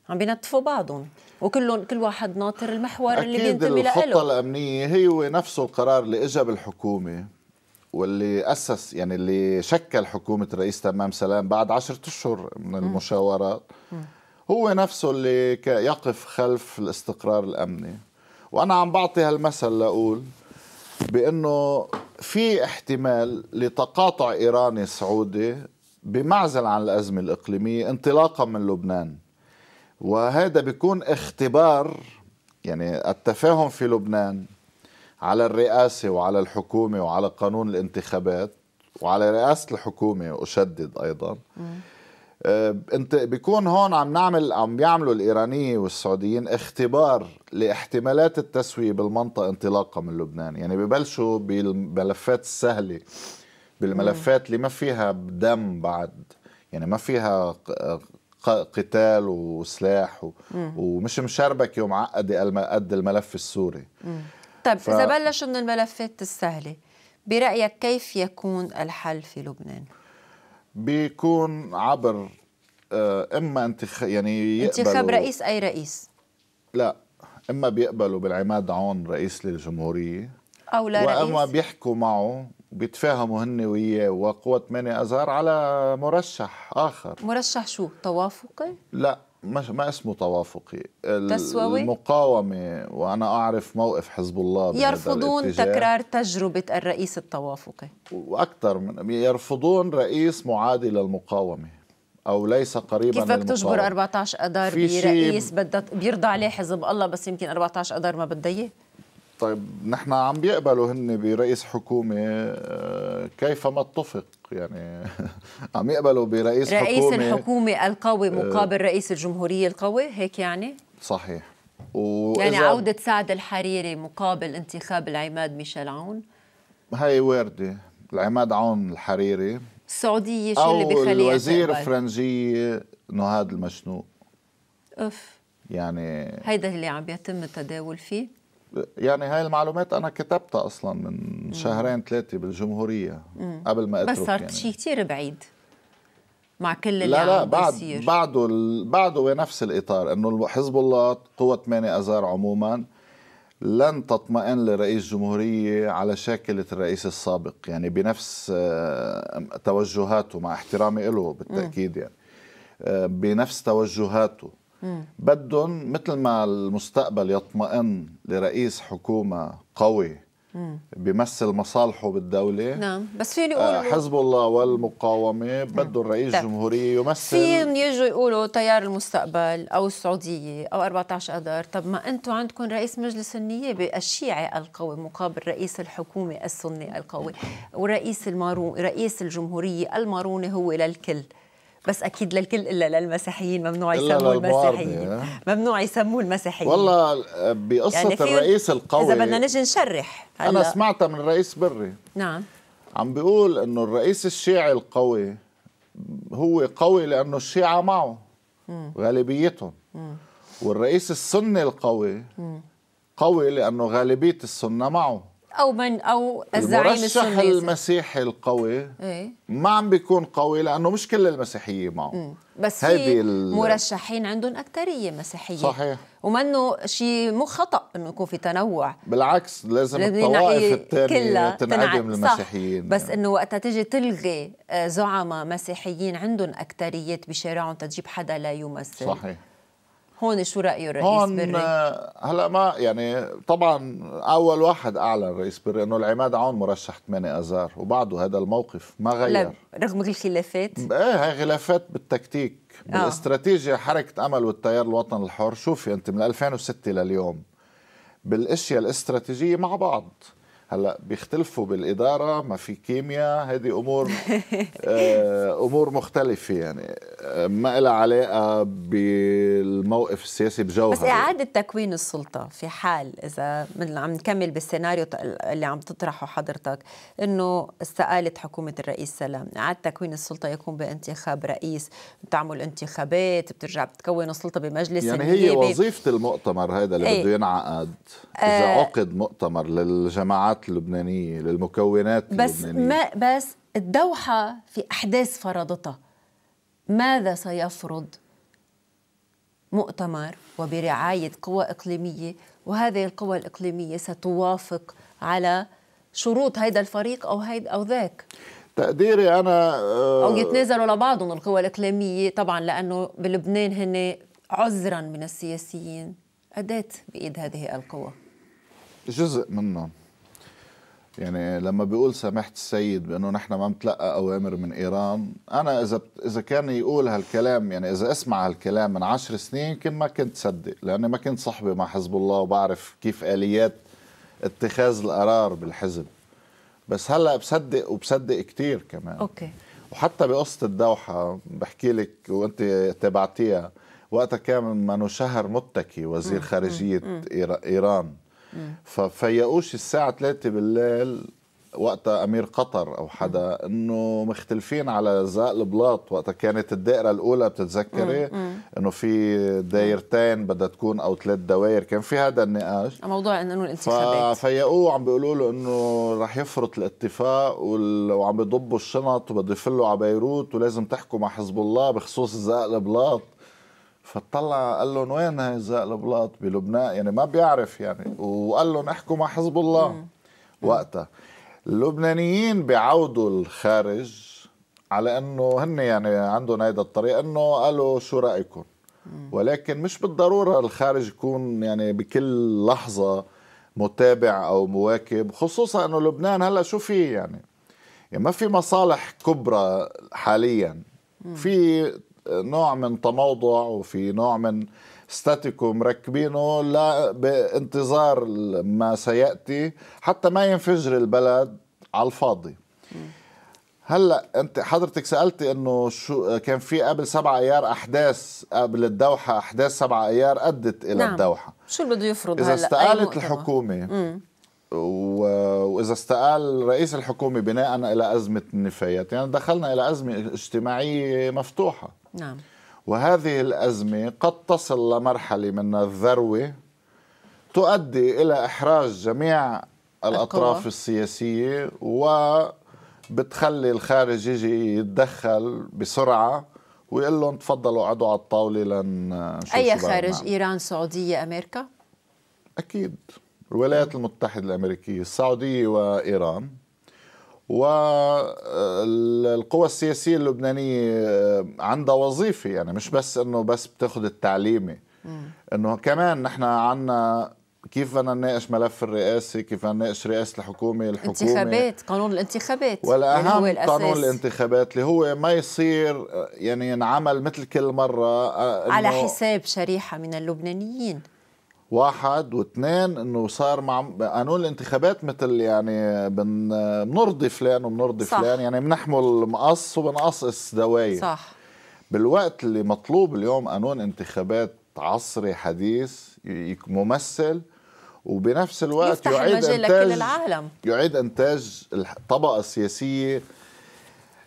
عم بينطفوا بعضهم وكلهم كل واحد ناطر المحور اللي بينتمي له الخطه الامنيه هي نفسه القرار اللي اجى بالحكومه واللي أسس يعني اللي شكل حكومة رئيس تمام سلام بعد عشرة أشهر من المشاورات هو نفسه اللي يقف خلف الاستقرار الأمني وأنا عم بعطي هالمثل لأقول بأنه في احتمال لتقاطع إيراني سعودي بمعزل عن الأزمة الإقليمية انطلاقا من لبنان وهذا بيكون اختبار يعني التفاهم في لبنان على الرئاسة وعلى الحكومة وعلى قانون الانتخابات وعلى رئاسة الحكومة أشدد أيضا آه، انت بيكون هون عم نعمل عم بيعملوا الايرانيه والسعوديين اختبار لاحتمالات التسويه بالمنطقه انطلاقا من لبنان يعني ببلشوا بالملفات السهله بالملفات اللي ما فيها دم بعد يعني ما فيها قتال وسلاح و... ومش مشربكه ومعقده قد الملف السوري طيب ف... إذا بلشوا من الملفات السهلة برأيك كيف يكون الحل في لبنان؟ بيكون عبر آه، اما انتخ يعني يقبلوا انتخاب رئيس اي رئيس لا اما بيقبلوا بالعماد عون رئيس للجمهوريه او لا واما رئيس. بيحكوا معه بيتفاهموا هن وياه وقوة 8 أزهر على مرشح آخر مرشح شو؟ توافقي؟ لا ما اسمه توافقي تسووي؟ المقاومة وأنا أعرف موقف حزب الله يرفضون تكرار تجربة الرئيس التوافقي وأكثر من يرفضون رئيس معادي للمقاومة او ليس قريبا كيف بدك تجبر 14 اذار برئيس بدها بيرضى عليه حزب الله بس يمكن 14 اذار ما بدها اياه طيب نحن عم بيقبلوا هن برئيس حكومه آه، كيف ما اتفق يعني [LAUGHS] عم يقبلوا برئيس رئيس حكومة رئيس الحكومة القوي آه، مقابل رئيس الجمهورية القوي هيك يعني؟ صحيح يعني عودة سعد الحريري مقابل انتخاب العماد ميشيل عون؟ هاي واردة العماد عون الحريري السعودية شو اللي بخليها الوزير فرنجية نهاد المشنوق اف يعني هيدا اللي عم بيتم التداول فيه يعني هاي المعلومات انا كتبتها اصلا من شهرين ثلاثه بالجمهوريه مم. قبل ما اترك بس صارت يعني. شيء كثير بعيد مع كل اللي لا لا بعد بيصير. بعده بعده بنفس الاطار انه حزب الله قوه 8 اذار عموما لن تطمئن لرئيس جمهورية على شاكلة الرئيس السابق يعني بنفس آه، توجهاته مع احترامي له بالتأكيد يعني آه، بنفس توجهاته بدهم مثل ما المستقبل يطمئن لرئيس حكومه قوي بيمثل مصالحه بالدولة نعم بس فين يقولوا آه، حزب الله والمقاومة بده الرئيس نعم. طيب. جمهورية يمثل فين يجوا يقولوا تيار المستقبل أو السعودية أو 14 أذار طب ما أنتم عندكم رئيس مجلس النيابة الشيعي القوي مقابل رئيس الحكومة السني القوي ورئيس المارون رئيس الجمهورية المارونة هو للكل بس اكيد للكل الا للمسيحيين ممنوع يسموه المسيحيين يعني. ممنوع يسموه المسيحيين والله آه، بقصه يعني الرئيس القوي اذا بدنا نجي نشرح هلا انا سمعتها من الرئيس بري نعم عم بيقول انه الرئيس الشيعي القوي هو قوي لانه الشيعه معه مم. غالبيتهم مم. والرئيس السني القوي مم. قوي لانه غالبيه السنه معه او من او الزعيم السني المسيحي القوي إيه؟ ما عم بيكون قوي لانه مش كل المسيحيه معه مم. بس في مرشحين عندهم اكثريه مسيحية صحيح ومنه شيء مو خطأ إنه يكون في تنوع بالعكس لازم الطوائف يعني الثانية تنعدم المسيحيين بس يعني. إنه وقتها تجي تلغي آه، زعماء مسيحيين عندهم اكثريه بشارعهم تجيب حدا لا يمثل صحيح هون شو رايه الرئيس هون بري؟ آه، هلا ما يعني طبعا اول واحد اعلن الرئيس بري انه العماد عون مرشح 8 اذار وبعده هذا الموقف ما غير رغم الخلافات ايه هي خلافات بالتكتيك آه. بالاستراتيجيه حركه امل والتيار الوطني الحر شوفي انت من 2006 لليوم بالاشياء الاستراتيجيه مع بعض هلا بيختلفوا بالاداره ما في كيمياء هذه امور [LAUGHS] آه، امور مختلفه يعني آه، ما لها علاقه بالموقف السياسي بجوهره بس اعاده تكوين السلطه في حال اذا من عم نكمل بالسيناريو اللي عم تطرحه حضرتك انه استقالت حكومه الرئيس سلام اعاده تكوين السلطه يكون بانتخاب رئيس بتعمل انتخابات بترجع بتكون السلطه بمجلس يعني هي وظيفه المؤتمر هذا اللي إيه. بده ينعقد اذا آه. عقد مؤتمر للجماعات الصناعات اللبنانيه للمكونات بس اللبنانية. ما بس الدوحه في احداث فرضتها ماذا سيفرض مؤتمر وبرعايه قوى اقليميه وهذه القوى الاقليميه ستوافق على شروط هيدا الفريق او هيد او ذاك تقديري انا آه، او يتنازلوا لبعضهم القوى الاقليميه طبعا لانه بلبنان هن عذرا من السياسيين اداه بايد هذه القوى جزء منهم يعني لما بيقول سمحت السيد بانه نحن ما بنتلقى اوامر من ايران انا اذا بت... اذا كان يقول هالكلام يعني اذا اسمع هالكلام من عشر سنين يمكن ما كنت صدق لاني ما كنت صحبه مع حزب الله وبعرف كيف اليات اتخاذ القرار بالحزب بس هلا بصدق وبصدق كثير كمان اوكي وحتى بقصه الدوحه بحكي لك وانت تابعتيها وقتها كان منو شهر متكي وزير خارجيه ايران ففيقوش الساعه 3 بالليل وقتها امير قطر او حدا انه مختلفين على زق البلاط وقتها كانت الدائره الاولى بتتذكري انه في دايرتين بدها تكون او ثلاث دوائر كان في هذا النقاش موضوع انه الانتخابات ففيقوه عم بيقولوا له انه رح يفرط الاتفاق وعم بيضبوا الشنط وبده يفلوا على بيروت ولازم تحكوا مع حزب الله بخصوص زق البلاط فطلع قال لهم وين هذا البلاط بلبنان يعني ما بيعرف يعني وقال لهم احكوا مع حزب الله وقتها اللبنانيين بيعودوا الخارج على انه هن يعني عندهم هيدا الطريق انه قالوا شو رايكم ولكن مش بالضروره الخارج يكون يعني بكل لحظه متابع او مواكب خصوصا انه لبنان هلا شو في يعني يعني ما في مصالح كبرى حاليا في نوع من تموضع وفي نوع من ستاتيكو مركبينه لا بانتظار ما سياتي حتى ما ينفجر البلد على الفاضي هلا انت حضرتك سالتي انه شو كان في قبل سبعة ايار احداث قبل الدوحه احداث سبعة ايار ادت الى نعم. الدوحه شو اللي بده يفرض اذا هلا استقالت الحكومه و... واذا استقال رئيس الحكومه بناء على ازمه النفايات يعني دخلنا الى ازمه اجتماعيه مفتوحه نعم وهذه الأزمة قد تصل لمرحلة من الذروة تؤدي إلى إحراج جميع الأطراف القوة. السياسية وبتخلي الخارج يجي يتدخل بسرعة ويقول لهم تفضلوا اقعدوا على الطاولة لن أي خارج نعم. إيران سعودية أمريكا؟ أكيد الولايات المتحدة الأمريكية السعودية وإيران والقوى السياسية اللبنانية آه، عندها وظيفة يعني مش بس انه بس بتاخذ التعليمة انه كمان نحن عنا كيف بدنا نناقش ملف الرئاسة كيف بدنا نناقش رئاسة الحكومة الحكومة انتخابات قانون الانتخابات والأهم يعني قانون الانتخابات اللي هو ما يصير آه، يعني ينعمل مثل كل مرة آه، على حساب شريحة من اللبنانيين واحد واثنين انه صار مع قانون الانتخابات مثل يعني بن بنرضي فلان وبنرضي صح. فلان يعني بنحمل مقص وبنقصقص دوايا صح بالوقت اللي مطلوب اليوم قانون انتخابات عصري حديث ممثل وبنفس الوقت يعيد انتاج العالم. يعيد انتاج الطبقه السياسيه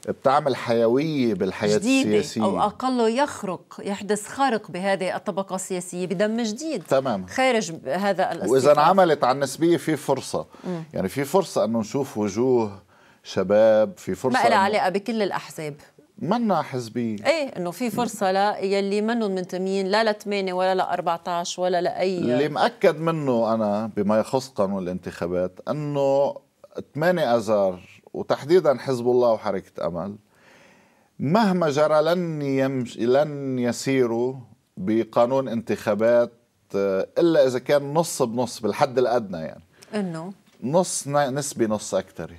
بتعمل حيويه بالحياه جديدة السياسيه او اقله يخرق يحدث خرق بهذه الطبقه السياسيه بدم جديد تمام. خارج هذا الاصطلاح واذا انعملت على النسبيه في فرصه مم. يعني في فرصه انه نشوف وجوه شباب في فرصه ما لها علاقه بكل الاحزاب منا حزبية ايه انه في فرصة لا يلي منهم منتميين لا ل 8 ولا ل 14 ولا لاي اللي مأكد منه انا بما يخص قانون الانتخابات انه 8 اذار وتحديدا حزب الله وحركة أمل مهما جرى لن يمش لن يسيروا بقانون انتخابات آه، الا اذا كان نص بنص بالحد الادنى يعني انه نص نسبي نص أكتر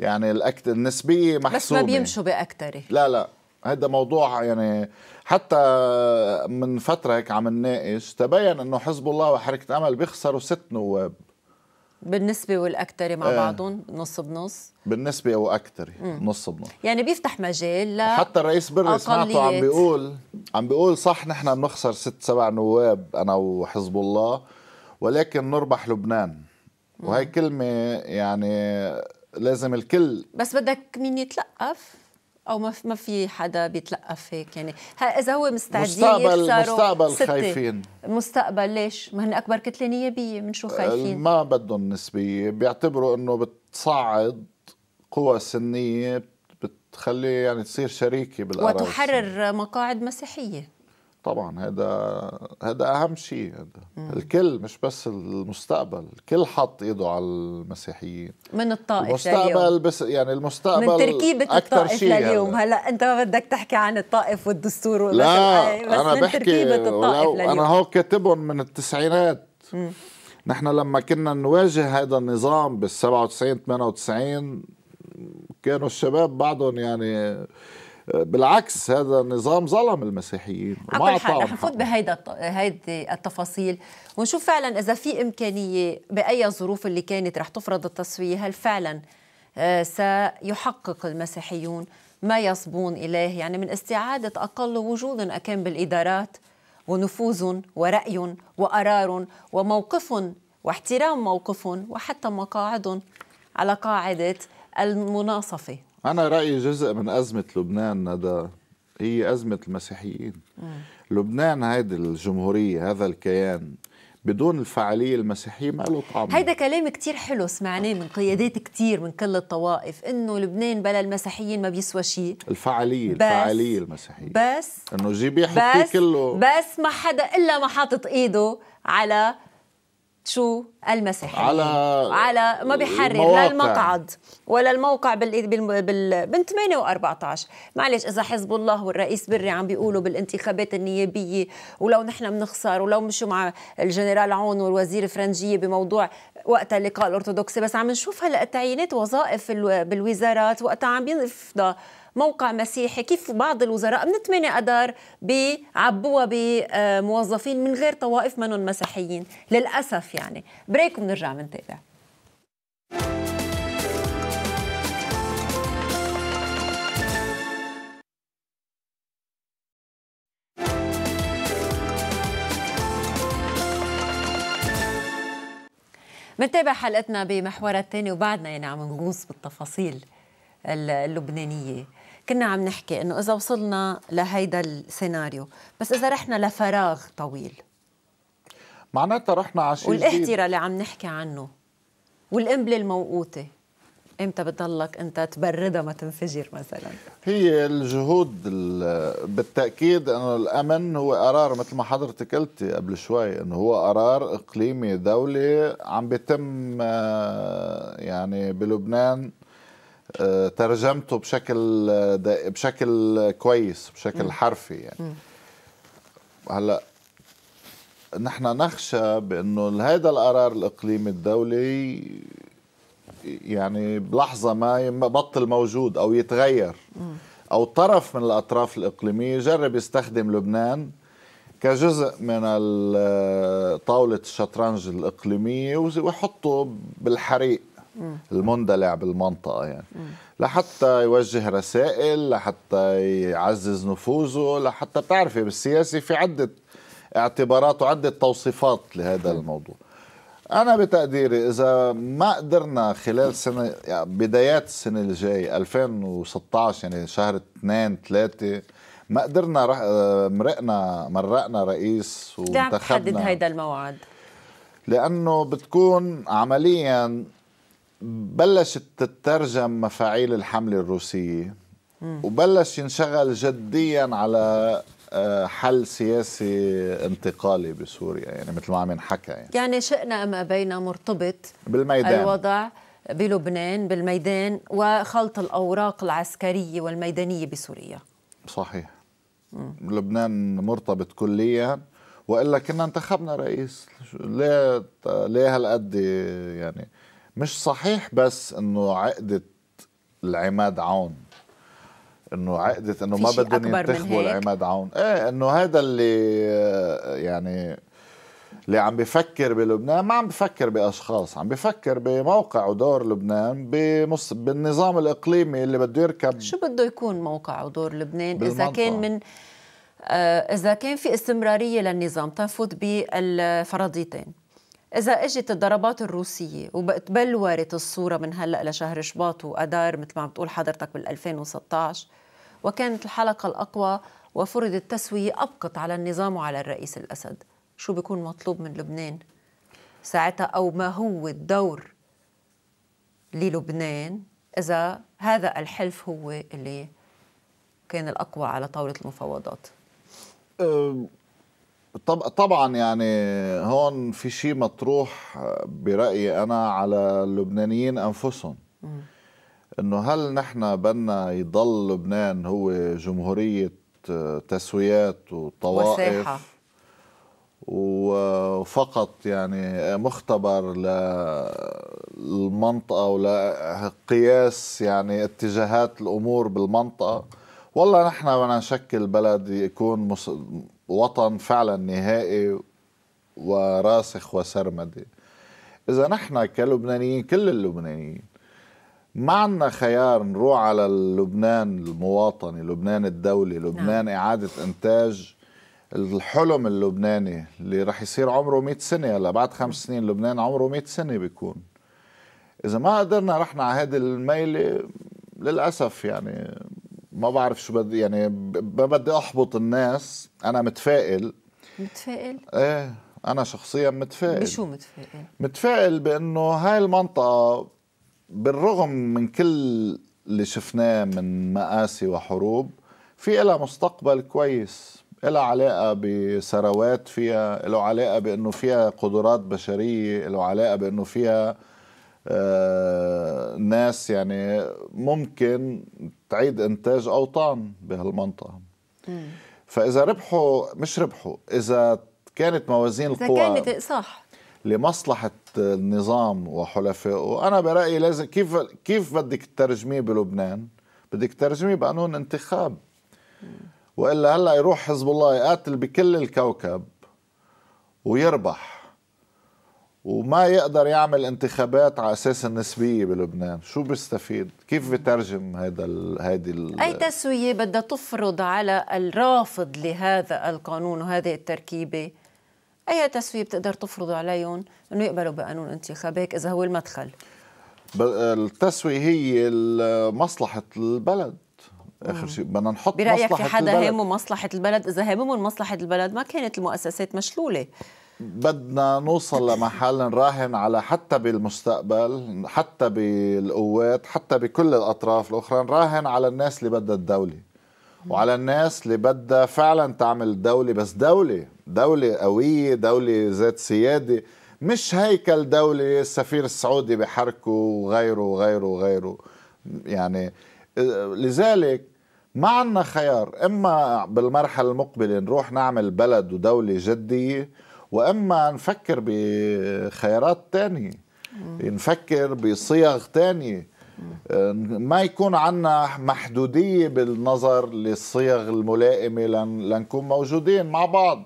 يعني الأكت... النسبيه محسومه بس ما بيمشوا بأكتر لا لا هذا موضوع يعني حتى من فتره هيك عم نناقش تبين انه حزب الله وحركه امل بيخسروا ست نواب بالنسبة والأكثر مع إيه. بعضهم نص بنص بالنسبة أو أكثر نص بنص يعني بيفتح مجال حتى الرئيس بري سمعته عم بيقول عم بيقول صح نحن بنخسر ست سبع نواب أنا وحزب الله ولكن نربح لبنان وهي كلمة يعني لازم الكل بس بدك مين يتلقف او ما ما في حدا بيتلقف هيك يعني اذا هو مستعدين مستقبل مستقبل خايفين مستقبل ليش؟ ما هن اكبر كتله نيابيه من شو أه، خايفين؟ ما بدهم نسبيه بيعتبروا انه بتصعد قوى سنيه بتخلي يعني تصير شريكه بالاراضي وتحرر مقاعد مسيحيه طبعا هذا هذا اهم شيء هذا الكل مش بس المستقبل الكل حط ايده على المسيحيين من الطائف المستقبل بس يعني المستقبل من تركيبه الطائف يعني. لليوم يعني. هلا انت ما بدك تحكي عن الطائف والدستور لا آه، بس انا من بحكي تركيبه الطائف لليوم. انا هو كاتبهم من التسعينات نحن لما كنا نواجه هذا النظام بال 97 98 كانوا الشباب بعضهم يعني بالعكس هذا النظام ظلم المسيحيين ما حال رح نفوت بهيدا هيدي التفاصيل ونشوف فعلا اذا في امكانيه باي ظروف اللي كانت رح تفرض التصفيه هل فعلا آه، سيحقق المسيحيون ما يصبون اليه يعني من استعاده اقل وجود اكان بالادارات ونفوذ ورأي وقرار وموقف واحترام موقف وحتى مقاعد على قاعده المناصفه أنا رأيي جزء من أزمة لبنان ندى هي أزمة المسيحيين آه. لبنان هيدي الجمهورية هذا الكيان بدون الفعالية المسيحية ما له طعم هيدا كلام كتير حلو سمعناه من قيادات كتير من كل الطوائف إنه لبنان بلا المسيحيين ما بيسوى شيء الفعالية الفعالية المسيحية بس إنه جيبي يحكي كله بس ما حدا إلا ما حاطط إيده على شو المسيحيين على على ما بيحرر لا المقعد ولا الموقع بال بال بال 8 و14 معلش اذا حزب الله والرئيس بري عم بيقولوا بالانتخابات النيابيه ولو نحن بنخسر ولو مشوا مع الجنرال عون والوزير فرنجيه بموضوع وقتها اللقاء الارثوذكسي بس عم نشوف هلا تعيينات وظائف بالوزارات وقتها عم بينفضى موقع مسيحي كيف بعض الوزراء من 8 أدار بيعبوها بموظفين من غير طوائف منهم مسيحيين للأسف يعني بريك وبنرجع منتابع حلقتنا بمحورها الثاني وبعدنا يعني عم نغوص بالتفاصيل اللبنانيه كنا عم نحكي انه اذا وصلنا لهيدا السيناريو بس اذا رحنا لفراغ طويل معناتها رحنا على شيء والاهترا اللي عم نحكي عنه والقنبله الموقوته امتى بتضلك انت تبردها ما تنفجر مثلا هي الجهود بالتاكيد انه الامن هو قرار مثل ما حضرتك قلتي قبل شوي انه هو قرار اقليمي دولي عم بيتم آه، يعني بلبنان آه، ترجمته بشكل آه، بشكل كويس بشكل حرفي يعني هلا نحن نخشى بانه هذا القرار الاقليمي الدولي يعني بلحظه ما يبطل موجود او يتغير او طرف من الاطراف الاقليميه يجرب يستخدم لبنان كجزء من طاولة الشطرنج الإقليمية ويحطه بالحريق المندلع بالمنطقة يعني لحتى يوجه رسائل لحتى يعزز نفوذه لحتى تعرفي بالسياسة في عدة اعتبارات وعدة توصيفات لهذا الموضوع أنا بتقديري إذا ما قدرنا خلال سنة يعني بدايات السنة الجاي 2016 يعني شهر 2 3 ما قدرنا رح مرقنا مرقنا رئيس وانتخبنا ليه عم تحدد هيدا الموعد؟ لأنه بتكون عمليا بلشت تترجم مفاعيل الحملة الروسية وبلش ينشغل جديا على آه، حل سياسي انتقالي بسوريا يعني مثل ما عم ينحكى يعني. يعني شئنا أم أبينا مرتبط بالميدان الوضع بلبنان بالميدان وخلط الأوراق العسكرية والميدانية بسوريا صحيح م. لبنان مرتبط كليا والا كنا انتخبنا رئيس ليه ليه هالقد يعني مش صحيح بس انه عقده العماد عون انه عقده انه ما بدهم ينتخبوا العماد عون ايه انه هذا اللي يعني اللي عم بفكر بلبنان ما عم بفكر باشخاص عم بفكر بموقع ودور لبنان بمص... بالنظام الاقليمي اللي بده يركب شو بده يكون موقع ودور لبنان بالمنطقة. اذا كان من آه اذا كان في استمراريه للنظام تنفذ بالفرضيتين إذا إجت الضربات الروسية وتبلورت الصورة من هلأ لشهر شباط وأدار مثل ما عم تقول حضرتك بال2016 وكانت الحلقة الأقوى وفرض التسوية أبقت على النظام وعلى الرئيس الأسد شو بيكون مطلوب من لبنان ساعتها أو ما هو الدور للبنان إذا هذا الحلف هو اللي كان الأقوى على طاولة المفاوضات طبعا يعني هون في شيء مطروح برايي انا على اللبنانيين انفسهم انه هل نحن بدنا يضل لبنان هو جمهوريه تسويات وطوائف وساحة. وفقط يعني مختبر للمنطقه ولقياس يعني اتجاهات الامور بالمنطقه والله نحن بدنا نشكل بلد يكون مص... وطن فعلا نهائي وراسخ وسرمدي إذا نحن كلبنانيين كل اللبنانيين ما عندنا خيار نروح على لبنان المواطني لبنان الدولي نعم. لبنان نعم. إعادة إنتاج الحلم اللبناني اللي رح يصير عمره 100 سنة هلا بعد خمس سنين لبنان عمره 100 سنة بيكون إذا ما قدرنا رحنا على هذه الميلة للأسف يعني ما بعرف شو بدي يعني ما بدي احبط الناس انا متفائل متفائل؟ ايه انا شخصيا متفائل بشو متفائل؟ متفائل بانه هاي المنطقه بالرغم من كل اللي شفناه من مآسي وحروب في لها مستقبل كويس لها علاقة بثروات فيها له علاقة بأنه فيها قدرات بشرية له علاقة بأنه فيها آه ناس يعني ممكن تعيد إنتاج أوطان بهالمنطقة فإذا ربحوا مش ربحوا إذا كانت موازين القوى إذا كانت صح لمصلحة النظام وحلفائه أنا برأيي لازم كيف كيف بدك تترجميه بلبنان بدك تترجميه بقانون انتخاب والا هلا يروح حزب الله يقاتل بكل الكوكب ويربح وما يقدر يعمل انتخابات على اساس النسبيه بلبنان شو بيستفيد كيف بترجم هذا هذه اي تسويه بدها تفرض على الرافض لهذا القانون وهذه التركيبه اي تسويه بتقدر تفرض عليهم انه يقبلوا بقانون انتخاب هيك اذا هو المدخل التسويه هي مصلحه البلد اخر آه. شيء بدنا نحط برايك في حدا هامه مصلحه البلد اذا هامه مصلحه البلد ما كانت المؤسسات مشلوله بدنا نوصل لمحل نراهن على حتى بالمستقبل حتى بالقوات حتى بكل الأطراف الأخرى نراهن على الناس اللي بدها الدولة وعلى الناس اللي بدها فعلا تعمل دولة بس دولة دولة قوية دولة ذات سيادة مش هيكل دولة السفير السعودي بحركه وغيره وغيره وغيره يعني لذلك ما عندنا خيار إما بالمرحلة المقبلة نروح نعمل بلد ودولة جدية واما نفكر بخيارات تانية نفكر بصيغ تانية آه، ما يكون عنا محدودية بالنظر للصيغ الملائمة لنكون موجودين مع بعض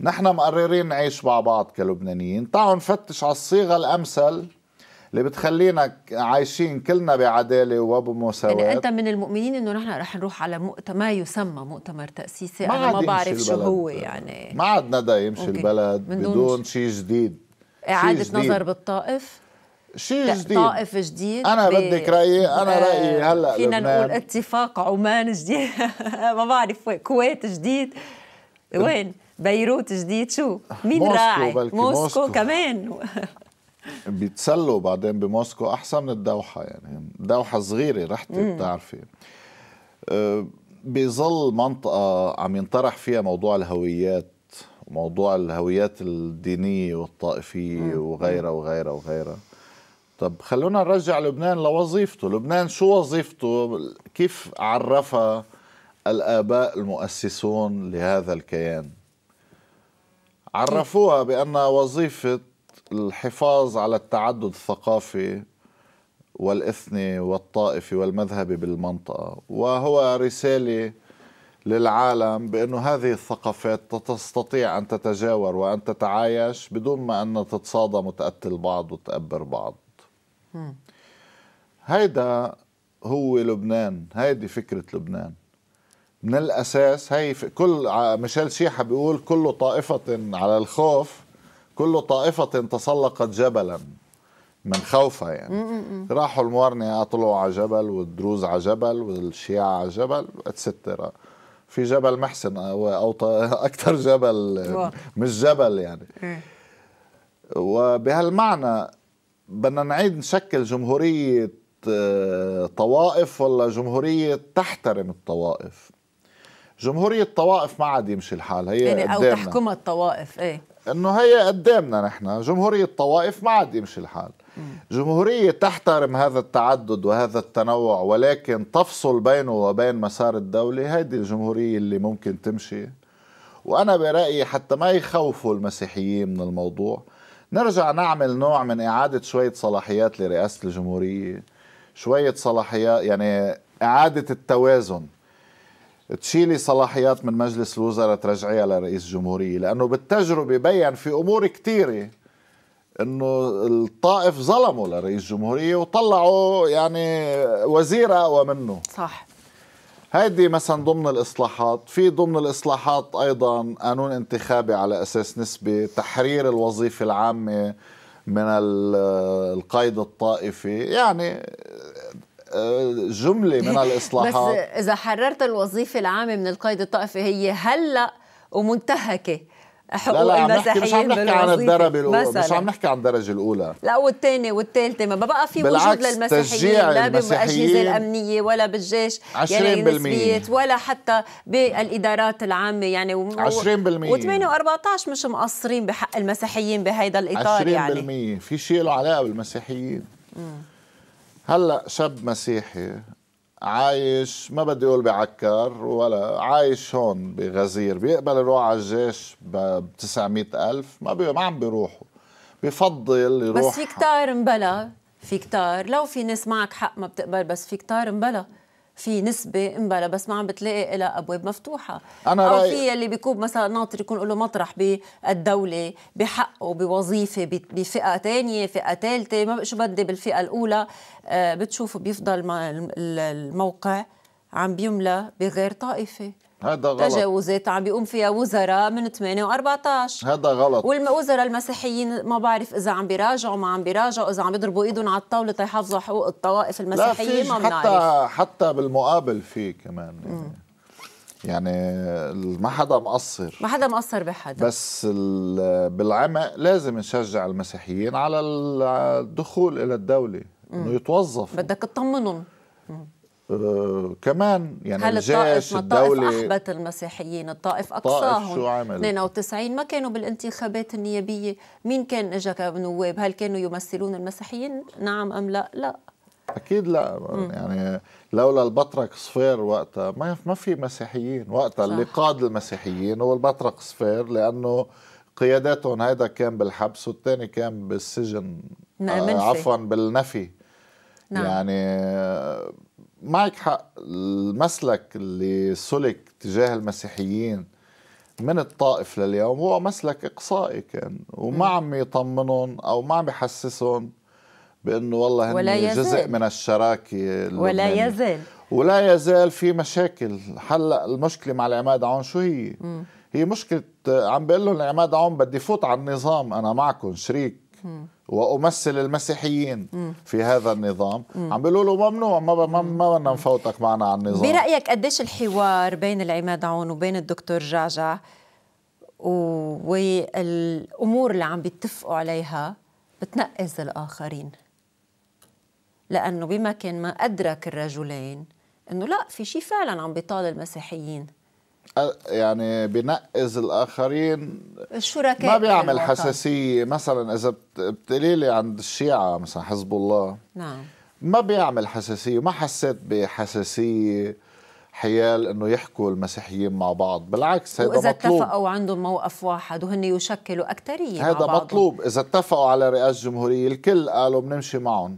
نحن مقررين نعيش مع بعض كلبنانيين تعالوا نفتش على الصيغة الأمثل اللي بتخلينا عايشين كلنا بعداله وبمساواه يعني انت من المؤمنين انه نحن رح نروح على مؤت... ما يسمى مؤتمر تاسيسي ما انا ما بعرف شو هو يعني ما عاد ندى يمشي أوكي. البلد بدون شيء جديد اعاده شي نظر بالطائف شيء جديد طائف جديد انا ب... بدك رايي انا رايي هلا فينا لبنان. نقول اتفاق عمان جديد [LAUGHS] ما بعرف وين كويت جديد وين بيروت جديد شو مين موسكو راعي موسكو, موسكو كمان بيتسلوا بعدين بموسكو احسن من الدوحه يعني دوحه صغيره رحتي بتعرفي أه، بظل منطقه عم ينطرح فيها موضوع الهويات وموضوع الهويات الدينيه والطائفيه وغيرها وغيرها وغيرها طب خلونا نرجع لبنان لوظيفته لبنان شو وظيفته كيف عرفها الآباء المؤسسون لهذا الكيان عرفوها بأنها وظيفة الحفاظ على التعدد الثقافي والإثني والطائفي والمذهبي بالمنطقة وهو رسالة للعالم بأنه هذه الثقافات تستطيع أن تتجاور وأن تتعايش بدون ما أن تتصادم وتقتل بعض وتقبر بعض هيدا هو لبنان هيدي فكرة لبنان من الأساس هي كل ميشيل شيحة بيقول كل طائفة على الخوف كل طائفة تسلقت جبلا من خوفها يعني راحوا الموارنة طلعوا على جبل والدروز على جبل والشيعة على جبل اتسترا في جبل محسن أو أكثر جبل مش جبل يعني إيه. وبهالمعنى بدنا نعيد نشكل جمهورية آه، طوائف ولا جمهورية تحترم الطوائف جمهورية الطوائف ما عاد يمشي الحال هي يعني أو تحكمها الطوائف إيه انه هي قدامنا نحن جمهوريه طوائف ما عاد يمشي الحال جمهوريه تحترم هذا التعدد وهذا التنوع ولكن تفصل بينه وبين مسار الدوله هيدي الجمهوريه اللي ممكن تمشي وانا برايي حتى ما يخوفوا المسيحيين من الموضوع نرجع نعمل نوع من اعاده شويه صلاحيات لرئاسه الجمهوريه شويه صلاحيات يعني اعاده التوازن تشيلي صلاحيات من مجلس الوزراء ترجعيها لرئيس الجمهورية لأنه بالتجربة بين في أمور كثيرة انه الطائف ظلموا لرئيس الجمهورية وطلعوا يعني وزير اقوى منه صح هيدي مثلا ضمن الاصلاحات في ضمن الاصلاحات ايضا قانون انتخابي على اساس نسبه تحرير الوظيفه العامه من القيد الطائفي يعني جمله من [LAUGHS] الاصلاحات بس اذا حررت الوظيفه العامه من القيد الطائفي هي هلا ومنتهكه حقوق لا لا عم نحكي مش عم نحكي عن الدرجه الاولى مش عم نحكي عن الدرجه الاولى لا والثانيه والثالثه ما بقى في وجود للمسيحيين لا بالاجهزه الامنيه ولا بالجيش 20% يعني ولا حتى بالادارات العامه يعني و 20% و8 و14 مش مقصرين بحق المسيحيين بهيدا الاطار 20% يعني 20% في شيء له علاقه بالمسيحيين امم هلا شاب مسيحي عايش ما بدي اقول بعكر ولا عايش هون بغزير بيقبل يروح على الجيش ب 900 ألف ما بي... ما عم بيروحوا بفضل يروح بس في كتار مبلا في كتار لو في ناس معك حق ما بتقبل بس في كتار مبلا في نسبة انبلى بس ما عم بتلاقي إلى أبواب مفتوحة أنا أو رأي... في اللي بيكون مثلا ناطر يكون له مطرح بالدولة بحقه بوظيفة بفئة تانية فئة ثالثة ما شو بدي بالفئة الأولى آه، بتشوفه بيفضل الموقع عم بيملى بغير طائفة هذا غلط تجاوزات عم بيقوم فيها وزراء من 8 و14 هذا غلط والوزراء المسيحيين ما بعرف اذا عم بيراجعوا ما عم بيراجعوا اذا عم بيضربوا ايدهم على الطاوله تيحافظوا طيب حقوق الطوائف المسيحيه ما بنعرف حتى حتى بالمقابل في كمان يعني يعني ما حدا مقصر ما حدا مقصر بحدا بس بالعمق لازم نشجع المسيحيين على الدخول الى الدوله انه يتوظفوا بدك تطمنهم كمان يعني هل الجيش الطائف احبت المسيحيين الطائف اقصاهم شو عمل 92 ما كانوا بالانتخابات النيابيه مين كان اجا كنواب هل كانوا يمثلون المسيحيين نعم ام لا لا اكيد لا يعني لولا البطرك صفير وقتها ما ما في مسيحيين وقتها صح. اللي قاد المسيحيين هو البطرك صفير لانه قياداتهم هيدا كان بالحبس والثاني كان بالسجن آه، عفوا بالنفي نعم. يعني معك حق المسلك اللي سلك تجاه المسيحيين من الطائف لليوم هو مسلك اقصائي كان وما عم يطمنهم او ما عم يحسسهم بانه والله هن ولا يزال. جزء من الشراكه ولا يزال ولا يزال في مشاكل هلا المشكله مع العماد عون شو هي؟ م. هي مشكله عم بقول لهم العماد عون بدي فوت على النظام انا معكم شريك م. وامثل المسيحيين م. في هذا النظام م. عم بيقولوا له ممنوع ما ما ما بدنا نفوتك معنا على النظام برايك قديش الحوار بين العماد عون وبين الدكتور جعجع والامور اللي عم بيتفقوا عليها بتنقذ الاخرين لانه بما كان ما ادرك الرجلين انه لا في شيء فعلا عم بيطال المسيحيين يعني بنقز الاخرين الشركاء ما بيعمل حساسيه مثلا اذا بتقولي لي عند الشيعه مثلا حزب الله نعم ما بيعمل حساسيه ما حسيت بحساسيه حيال انه يحكوا المسيحيين مع بعض بالعكس هذا مطلوب اذا اتفقوا عندهم موقف واحد وهن يشكلوا اكثريه هذا مطلوب اذا اتفقوا على رئاسه الجمهوريه الكل قالوا بنمشي معهم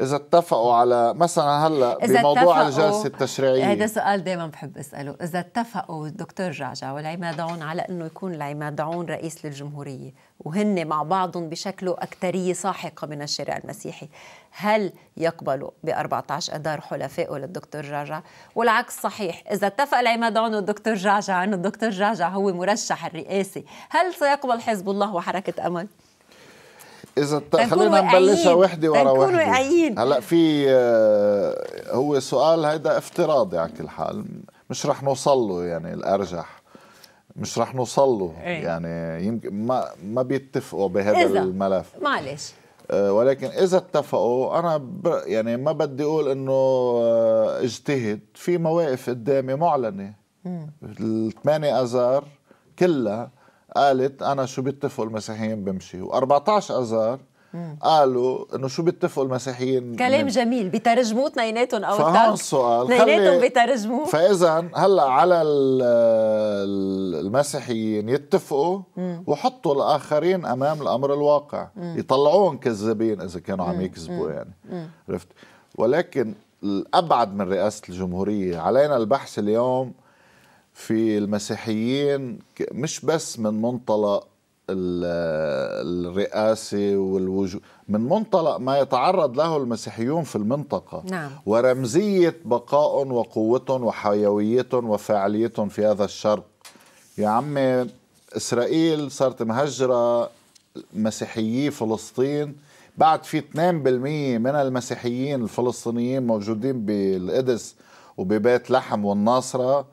اذا اتفقوا على مثلا هلا بموضوع الجلسه التشريعيه هذا سؤال دائما بحب اساله اذا اتفقوا الدكتور جعجع والعماد عون على انه يكون العماد عون رئيس للجمهوريه وهن مع بعضهم بشكل اكثريه ساحقة من الشارع المسيحي هل يقبلوا ب 14 اذار حلفائه للدكتور جعجع والعكس صحيح إذا اتفق العماد عون والدكتور جعجع أنه الدكتور جعجع هو مرشح الرئاسي هل سيقبل حزب الله وحركة أمل؟ اذا خلينا نبلشها وحده ورا وحده هلا في آه، هو سؤال هيدا افتراضي على كل حال مش رح نوصل له يعني الارجح مش رح نوصل له إيه. يعني يمكن ما ما بيتفقوا بهذا الملف معلش آه، ولكن اذا اتفقوا انا يعني ما بدي اقول انه آه، اجتهد في مواقف قدامي معلنه 8 اذار كلها قالت انا شو بيتفقوا المسيحيين بمشي و14 اذار قالوا انه شو بيتفقوا المسيحيين كلام من... جميل بيترجموا اثنيناتهم او فهون السؤال اثنيناتهم بترجموه فاذا هلا على المسيحيين يتفقوا وحطوا الاخرين امام الامر الواقع يطلعوهم كذابين اذا كانوا عم يكذبوا يعني عرفت ولكن الابعد من رئاسه الجمهوريه علينا البحث اليوم في المسيحيين مش بس من منطلق الرئاسة والوجود من منطلق ما يتعرض له المسيحيون في المنطقة نعم. ورمزية بقائهم وقوتهم وحيويتهم وفاعليتهم في هذا الشرق يا عمي إسرائيل صارت مهجرة مسيحيي فلسطين بعد في 2% من المسيحيين الفلسطينيين موجودين بالقدس وببيت لحم والناصرة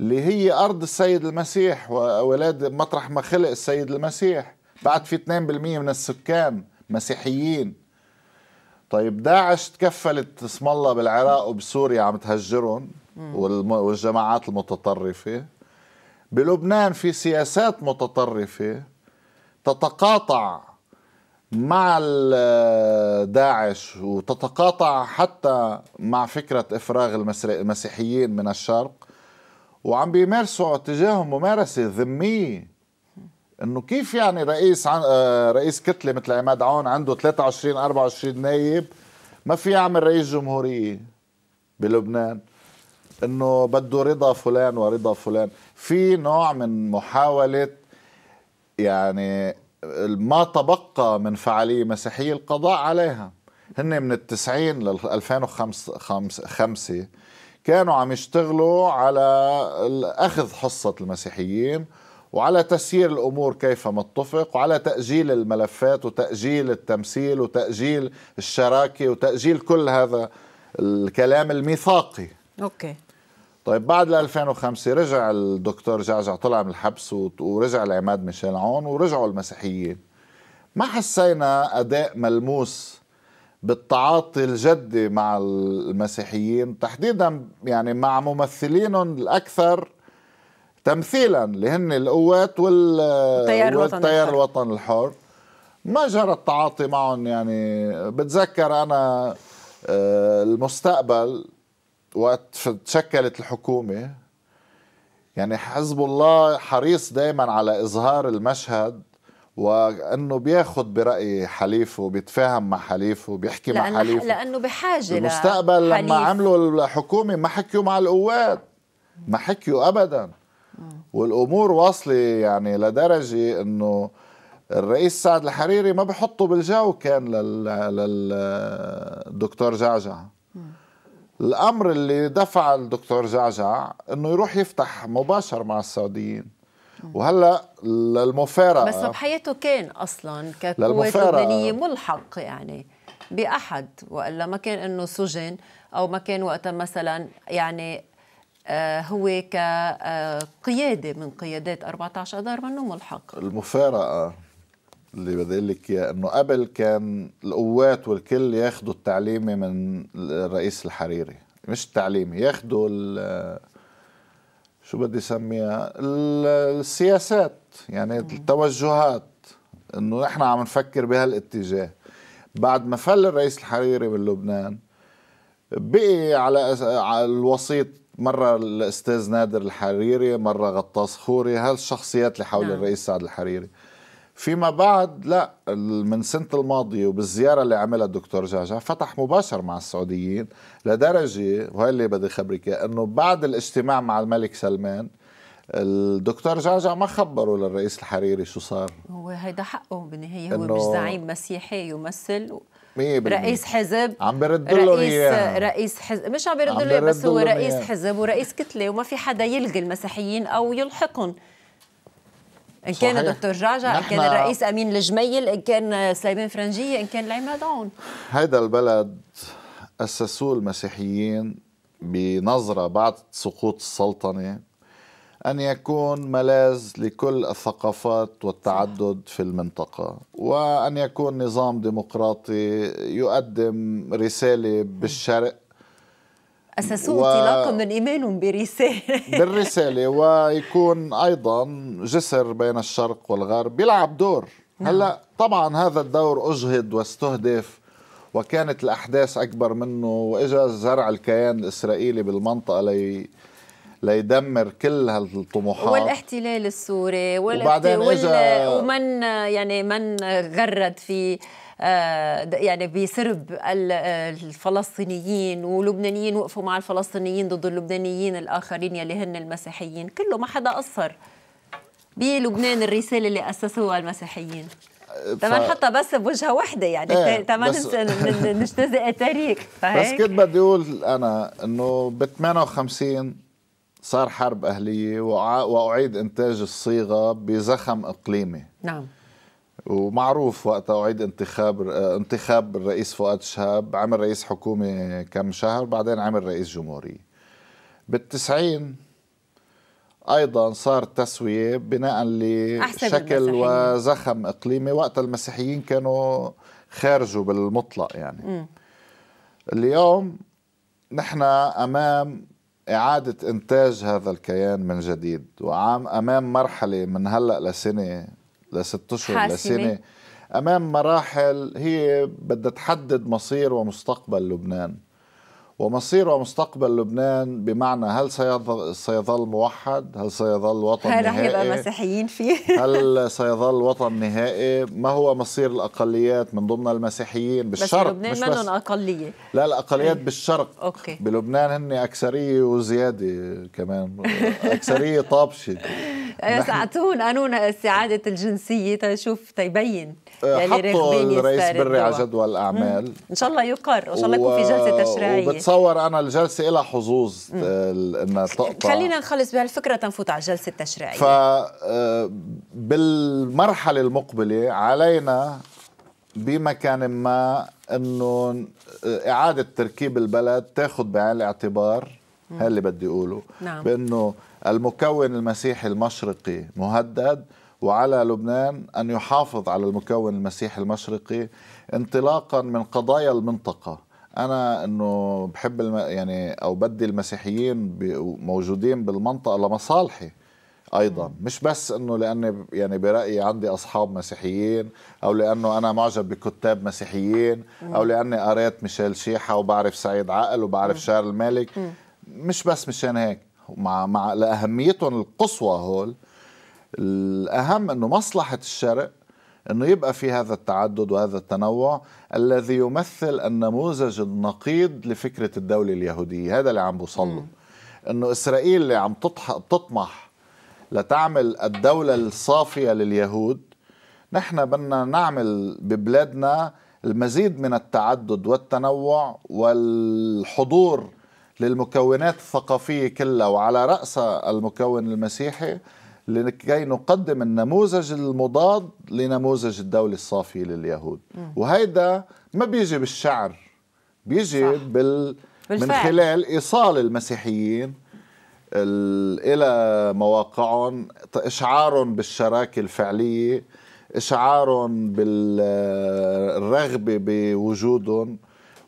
اللي هي أرض السيد المسيح وأولاد مطرح ما خلق السيد المسيح بعد في 2% من السكان مسيحيين طيب داعش تكفلت اسم الله بالعراق وبسوريا عم تهجرهم والجماعات المتطرفة بلبنان في سياسات متطرفة تتقاطع مع داعش وتتقاطع حتى مع فكرة إفراغ المسيحيين من الشرق وعم بيمارسوا تجاههم ممارسه ذميه انه كيف يعني رئيس عن آه، رئيس كتله مثل عماد عون عنده 23 24 نايب ما في يعمل رئيس جمهوريه بلبنان انه بده رضا فلان ورضا فلان في نوع من محاوله يعني ما تبقى من فعاليه مسيحيه القضاء عليها هن من التسعين لل 2005 خمسة كانوا عم يشتغلوا على أخذ حصة المسيحيين وعلى تسيير الامور كيف متفق وعلى تاجيل الملفات وتاجيل التمثيل وتاجيل الشراكه وتاجيل كل هذا الكلام الميثاقي اوكي طيب بعد 2005 رجع الدكتور جعجع طلع من الحبس ورجع العماد ميشيل عون ورجعوا المسيحيين ما حسينا اداء ملموس بالتعاطي الجدي مع المسيحيين تحديدا يعني مع ممثلينهم الأكثر تمثيلا اللي هن القوات وال والتيار الوطني والتيار الوطني الحر ما جرى التعاطي معهم يعني بتذكر أنا آه، المستقبل وقت تشكلت الحكومة يعني حزب الله حريص دائما على إظهار المشهد وانه بياخد براي حليفه بيتفاهم مع حليفه بيحكي مع حليفه لانه بحاجه بالمستقبل لما عملوا الحكومه ما حكيوا مع القوات ما حكيوا ابدا والامور واصله يعني لدرجه انه الرئيس سعد الحريري ما بحطه بالجو كان للدكتور جعجع الامر اللي دفع الدكتور جعجع انه يروح يفتح مباشر مع السعوديين وهلا للمفارقه بس بحياته كان اصلا كقوات لبنانيه ملحق يعني باحد والا ما كان انه سجن او ما كان وقتها مثلا يعني آه، هو كقياده آه، من قيادات 14 اذار منه ملحق المفارقه اللي بدي اقول لك انه قبل كان القوات والكل ياخذوا التعليمي من الرئيس الحريري مش التعليمي ياخذوا شو بدي اسميها السياسات يعني التوجهات انه نحن عم نفكر بهالاتجاه بعد ما فل الرئيس الحريري من لبنان بقي على الوسيط مرة الأستاذ نادر الحريري مرة غطاس خوري هالشخصيات اللي حول نعم. الرئيس سعد الحريري فيما بعد لا من سنة الماضية وبالزيارة اللي عملها الدكتور جعجع فتح مباشر مع السعوديين لدرجة وهي اللي بدي خبرك انه بعد الاجتماع مع الملك سلمان الدكتور جعجع ما خبره للرئيس الحريري شو صار هو هيدا حقه بالنهاية هو مش زعيم مسيحي يمثل رئيس حزب عم برد له رئيس إياه. رئيس حزب مش عم برد له بس هو رئيس حزب ورئيس كتله وما في حدا يلغي المسيحيين او يلحقهم ان كان الدكتور جعجع ان كان الرئيس امين الجميل ان كان سليمان فرنجيه ان كان العمادون عون هذا البلد اسسوه المسيحيين بنظره بعد سقوط السلطنه ان يكون ملاذ لكل الثقافات والتعدد في المنطقه وان يكون نظام ديمقراطي يقدم رساله بالشرق أسسوا و... انطلاقا من إيمانهم برسالة [LAUGHS] بالرسالة ويكون أيضا جسر بين الشرق والغرب بيلعب دور نعم. هلا طبعا هذا الدور أجهد واستهدف وكانت الأحداث أكبر منه وإجا زرع الكيان الإسرائيلي بالمنطقة لي ليدمر كل هالطموحات والاحتلال السوري وبعدين وال... ومن يعني من غرد في آه، يعني بسرب آه، الفلسطينيين ولبنانيين وقفوا مع الفلسطينيين ضد اللبنانيين الاخرين يلي هن المسيحيين كله ما حدا قصر بلبنان الرساله اللي اسسوها المسيحيين طبعا آه، ف... حتى بس بوجهه وحده يعني ايه طبعا بس... نجتزئ تاريخ فهيك بس كنت بدي اقول انا انه ب 58 صار حرب اهليه واعيد انتاج الصيغه بزخم اقليمي نعم ومعروف وقتها اعيد انتخاب انتخاب الرئيس فؤاد شهاب عمل رئيس حكومة كم شهر بعدين عمل رئيس جمهورية بالتسعين ايضا صار تسويه بناء لشكل وزخم اقليمي وقت المسيحيين كانوا خارجوا بالمطلق يعني م. اليوم نحن امام اعاده انتاج هذا الكيان من جديد وعام امام مرحله من هلا لسنه لست اشهر لسنه امام مراحل هي بدها تحدد مصير ومستقبل لبنان ومصير ومستقبل لبنان بمعنى هل سيظل, سيظل موحد هل سيظل وطن هل نهائي هل رح يبقى مسيحيين فيه [LAUGHS] هل سيظل وطن نهائي ما هو مصير الأقليات من ضمن المسيحيين بالشرق بس لبنان منهم أقلية لا الأقليات أي. بالشرق أوكي. بلبنان هن أكثرية وزيادة كمان أكثرية طابشة [LAUGHS] آه، ساعتون قانون استعاده الجنسيه تشوف تيبين آه، يعني حطوا الرئيس بري على جدول الأعمال ان شاء الله يقر وان شاء الله يكون في جلسه تشريعيه وبتصور انا الجلسه إلى حظوظ آه، انها تقطع خلينا نخلص بهالفكره تنفوت على الجلسه التشريعيه ف بالمرحله المقبله علينا بمكان ما انه اعاده تركيب البلد تاخذ بعين الاعتبار هاللي بدي اقوله نعم. بانه المكون المسيحي المشرقي مهدد وعلى لبنان أن يحافظ على المكون المسيحي المشرقي انطلاقا من قضايا المنطقة أنا أنه بحب الم... يعني أو بدي المسيحيين موجودين بالمنطقة لمصالحي ايضا مش بس انه لاني يعني برايي عندي اصحاب مسيحيين او لانه انا معجب بكتاب مسيحيين او لاني قريت ميشيل شيحه وبعرف سعيد عقل وبعرف شارل مالك مش بس مشان هيك مع مع لاهميتهم القصوى هول الاهم انه مصلحه الشرق انه يبقى في هذا التعدد وهذا التنوع الذي يمثل النموذج النقيض لفكره الدوله اليهوديه، هذا اللي عم بوصله انه اسرائيل اللي عم تطمح لتعمل الدوله الصافيه لليهود نحن بدنا نعمل ببلادنا المزيد من التعدد والتنوع والحضور للمكونات الثقافية كلها وعلى رأسها المكون المسيحي لكي نقدم النموذج المضاد لنموذج الدولة الصافية لليهود مم. وهيدا ما بيجي بالشعر بيجي بال... بالفعل. من خلال إيصال المسيحيين ال... إلى مواقعهم إشعارهم بالشراكة الفعلية إشعارهم بالرغبة بوجودهم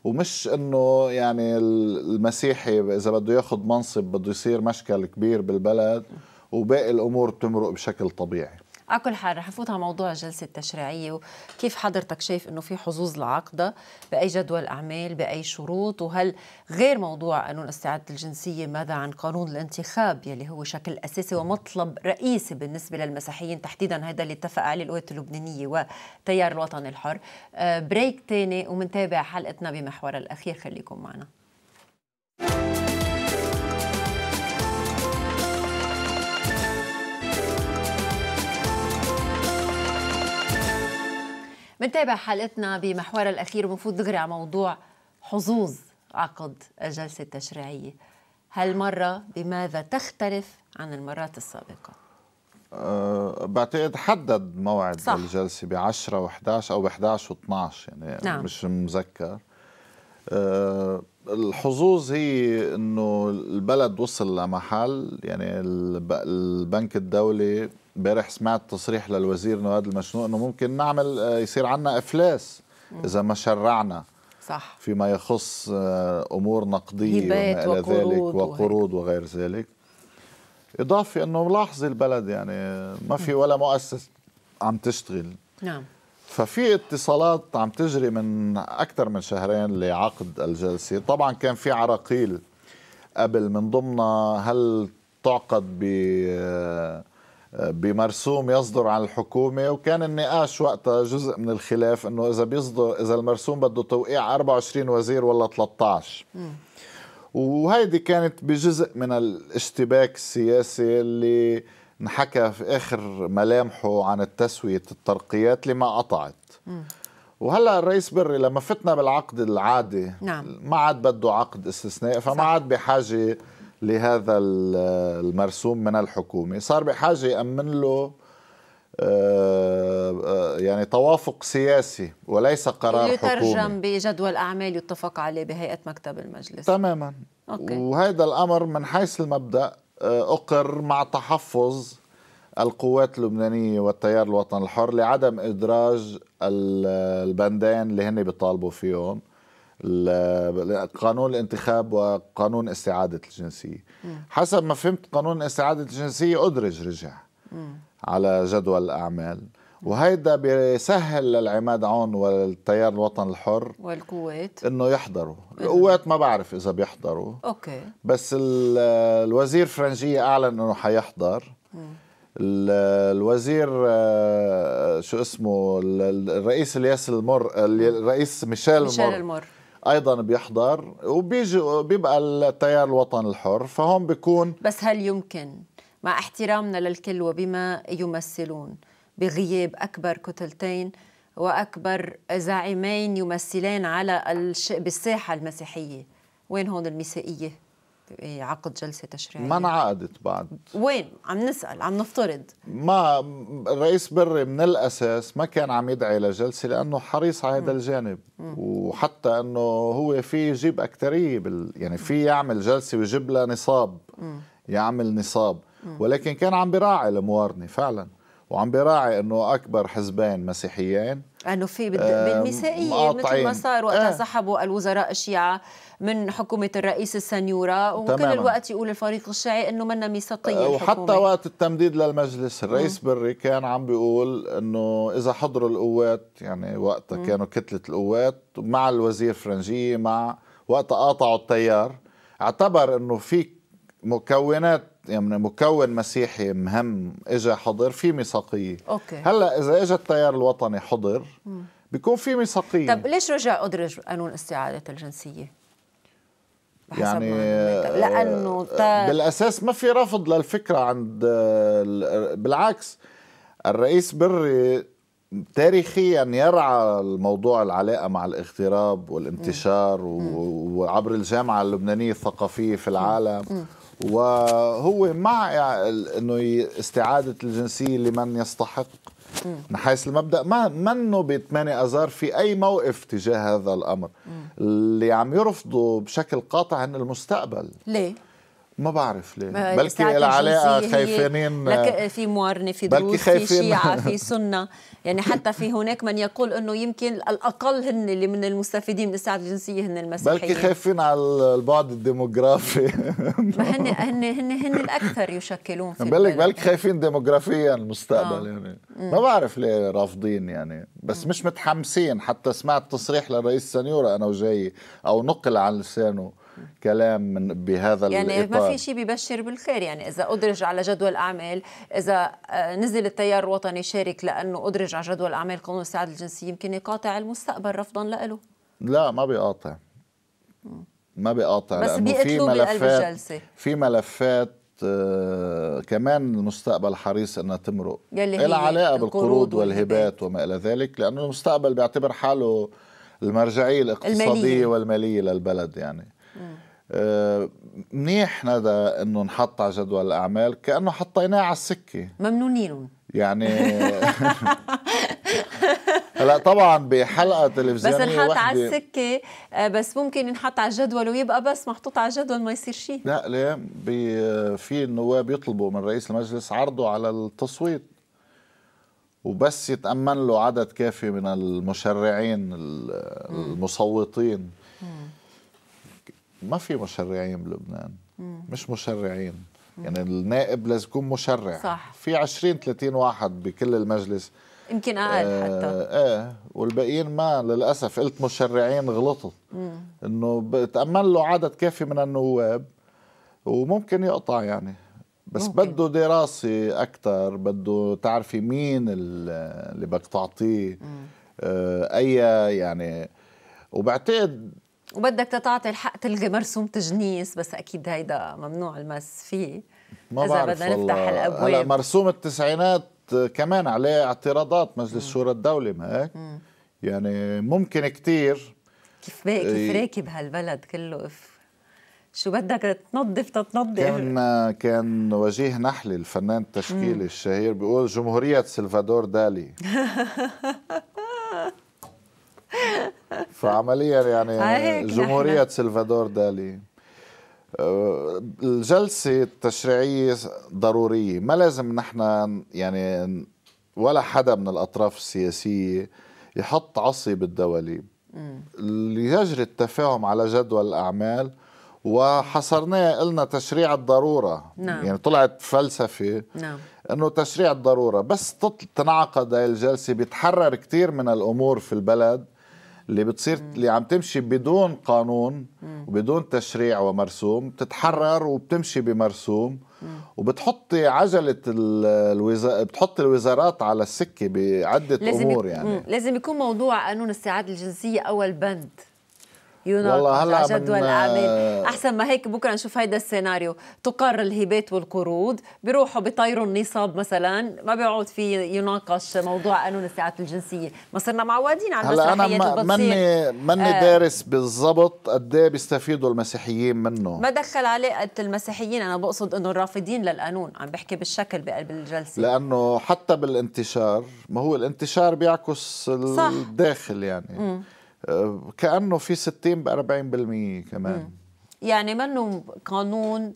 ومش انه يعني المسيحي اذا بده ياخذ منصب بده يصير مشكل كبير بالبلد وباقي الامور بتمرق بشكل طبيعي على كل حال رح نفوت على موضوع الجلسه التشريعيه وكيف حضرتك شايف انه في حظوظ لعقده باي جدول اعمال باي شروط وهل غير موضوع قانون استعاده الجنسيه ماذا عن قانون الانتخاب يلي هو شكل اساسي ومطلب رئيسي بالنسبه للمسيحيين تحديدا هذا اللي اتفق عليه القوات اللبنانيه وتيار الوطن الحر آه، بريك تاني ومنتابع حلقتنا بمحور الاخير خليكم معنا thank you منتابع حلقتنا بمحورها الأخير ومفروض دغري على موضوع حظوظ عقد الجلسة التشريعية هالمرة بماذا تختلف عن المرات السابقة؟ أه، بعتقد حدد موعد صح. الجلسة ب 10 و11 أو ب 11 و12 يعني نعم. مش مذكر أه الحظوظ هي انه البلد وصل لمحل يعني البنك الدولي امبارح سمعت تصريح للوزير نواد المشنوق انه ممكن نعمل آه، يصير عنا افلاس اذا ما شرعنا صح فيما يخص آه، امور نقديه وما الى ذلك وقروض وغير ذلك اضافه انه ملاحظ البلد يعني ما في ولا مؤسسه عم تشتغل نعم ففي اتصالات عم تجري من اكثر من شهرين لعقد الجلسه طبعا كان في عراقيل قبل من ضمنها هل تعقد ب بمرسوم يصدر عن الحكومة وكان النقاش وقتها جزء من الخلاف انه اذا بيصدر اذا المرسوم بده توقيع 24 وزير ولا 13 وهيدي كانت بجزء من الاشتباك السياسي اللي انحكى في اخر ملامحه عن التسويه الترقيات لما قطعت م. وهلا الرئيس بري لما فتنا بالعقد العادي نعم. ما عاد بده عقد استثنائي فما عاد بحاجه لهذا المرسوم من الحكومه صار بحاجه يامن له آه، آه، يعني توافق سياسي وليس قرار يترجم حكومي يترجم بجدول اعمال يتفق عليه بهيئه مكتب المجلس تماما أوكي. وهذا الامر من حيث المبدا آه، أقر مع تحفظ القوات اللبنانية والتيار الوطني الحر لعدم إدراج البندين اللي هن بيطالبوا فيهم قانون الانتخاب وقانون استعادة الجنسية حسب ما فهمت قانون استعادة الجنسية أدرج رجع على جدول الأعمال وهيدا بيسهل للعماد عون والتيار الوطني الحر والقوات انه يحضروا القوات ما بعرف اذا بيحضروا اوكي بس الوزير فرنجيه اعلن انه حيحضر الوزير آه، شو اسمه الرئيس الياس المر الرئيس ميشيل المر ميشيل المر ايضا بيحضر وبيجي بيبقى التيار الوطني الحر فهون بيكون بس هل يمكن مع احترامنا للكل وبما يمثلون بغياب أكبر كتلتين وأكبر زعيمين يمثلان على الش... بالساحة المسيحية وين هون الميثاقية إيه، عقد جلسة تشريعية ما انعقدت بعد وين عم نسأل عم نفترض ما الرئيس بري من الأساس ما كان عم يدعي لجلسة لأنه حريص على هذا الجانب م. وحتى أنه هو في يجيب أكترية بال... يعني في يعمل جلسة ويجيب لها نصاب م. يعمل نصاب م. ولكن كان عم براعي الموارنة فعلا وعم بيراعي انه اكبر حزبين مسيحيين انه في بالمسائيه مثل ما صار وقتها آه. سحبوا آه. الوزراء الشيعه من حكومه الرئيس السنيوره وكل تماماً. الوقت يقول الفريق الشيعي انه منا ميثاقيه آه وحتى وقت التمديد للمجلس الرئيس مم. بري كان عم بيقول انه اذا حضروا القوات يعني وقتها كانوا كتله القوات مع الوزير فرنجيه مع وقتها قاطعوا التيار اعتبر انه في مكونات يعني مكون مسيحي مهم اجى حضر في ميثاقيه اوكي هلا اذا اجى التيار الوطني حضر بيكون في ميثاقيه طب ليش رجع ادرج قانون استعاده الجنسيه؟ يعني لانه آه، بالاساس ما في رفض للفكره عند بالعكس الرئيس بري تاريخيا يرعى الموضوع العلاقه مع الاغتراب والانتشار وعبر الجامعه اللبنانيه الثقافيه في العالم م. وهو مع انه استعاده الجنسيه لمن يستحق من حيث المبدا ما منه ب 8 اذار في اي موقف تجاه هذا الامر اللي عم يرفضوا بشكل قاطع هن المستقبل ليه ما بعرف ليه بلكي العلاقه علاقه لك في موارنه في دروس في شيعه في [LAUGHS] سنه يعني حتى في هناك من يقول انه يمكن الاقل هن اللي من المستفيدين من السعاده الجنسيه هن المسيحيين بلكي خايفين على البعد الديموغرافي ما هن هن هن هن الاكثر يشكلون في بلك بلكي خايفين ديموغرافيا المستقبل آه. يعني ما بعرف ليه رافضين يعني بس مش متحمسين حتى سمعت تصريح للرئيس سنيورا انا وجاي او نقل عن لسانه كلام من بهذا يعني الإطار. ما في شيء ببشر بالخير يعني إذا أدرج على جدول أعمال إذا آه، نزل التيار الوطني شارك لأنه أدرج على جدول أعمال قانون السعادة الجنسية يمكن يقاطع المستقبل رفضا له لا ما بيقاطع ما بيقاطع بس لأنه في ملفات في آه، ملفات كمان المستقبل حريص انها تمرق لها علاقه بالقروض والهبات وما الى ذلك لانه المستقبل بيعتبر حاله المرجعيه الاقتصاديه المالية. والماليه للبلد يعني آه، منيح ندى انه نحط على جدول الاعمال كانه حطيناه على السكه ممنونين يعني [LAUGHS] هلا طبعا بحلقه تلفزيونيه بس نحط على السكه آه، بس ممكن نحط على الجدول ويبقى بس محطوط على الجدول ما يصير شيء لا ليه في النواب يطلبوا من رئيس المجلس عرضه على التصويت وبس يتامن له عدد كافي من المشرعين المصوتين ما في مشرعين بلبنان مش مشرعين يعني النائب لازم يكون مشرع صح في 20 30 واحد بكل المجلس يمكن اقل آه حتى ايه والباقيين ما للاسف قلت مشرعين غلطوا انه بتامن له عدد كافي من النواب وممكن يقطع يعني بس ممكن. بده دراسه اكثر بده تعرفي مين اللي بدك تعطيه آه اي يعني وبعتقد وبدك تتعطي الحق تلغي مرسوم تجنيس بس اكيد هيدا ممنوع المس فيه ما اذا بدنا نفتح الابواب هلا مرسوم التسعينات كمان عليه اعتراضات مجلس شورى الدولي ما هيك يعني ممكن كثير كيف كيف راكب هالبلد كله اف شو بدك تنظف تتنظف كان كان وجيه نحلي الفنان التشكيلي الشهير بيقول جمهوريه سلفادور دالي [LAUGHS] فعمليا يعني جمهورية سلفادور دالي أه، الجلسة التشريعية ضرورية ما لازم نحن يعني ولا حدا من الأطراف السياسية يحط عصي بالدواليب ليجري التفاهم على جدول الأعمال وحصرناه قلنا تشريع الضرورة نعم. يعني طلعت فلسفة نعم. أنه تشريع الضرورة بس تنعقد هاي الجلسة بيتحرر كثير من الأمور في البلد اللي بتصير اللي عم تمشي بدون قانون وبدون تشريع ومرسوم بتتحرر وبتمشي بمرسوم وبتحطي عجلة الوزارة بتحط الوزارات على السكة بعدة لازم أمور يعني لازم يكون موضوع قانون السعادة الجنسية أول بند يونايتد على جدول الاعمال احسن ما هيك بكره نشوف هيدا السيناريو تقر الهبات والقروض بيروحوا بيطيروا النصاب مثلا ما بيقعد في يناقش موضوع قانون الساعات الجنسيه ما صرنا معودين على المسرحيات هلا انا ماني ماني آه دارس بالضبط قد ايه بيستفيدوا المسيحيين منه ما دخل علاقه المسيحيين انا بقصد انه الرافضين للقانون عم بحكي بالشكل بقلب الجلسه لانه حتى بالانتشار ما هو الانتشار بيعكس صح. الداخل يعني م. كانه في 60 ب 40% كمان مم. يعني منه قانون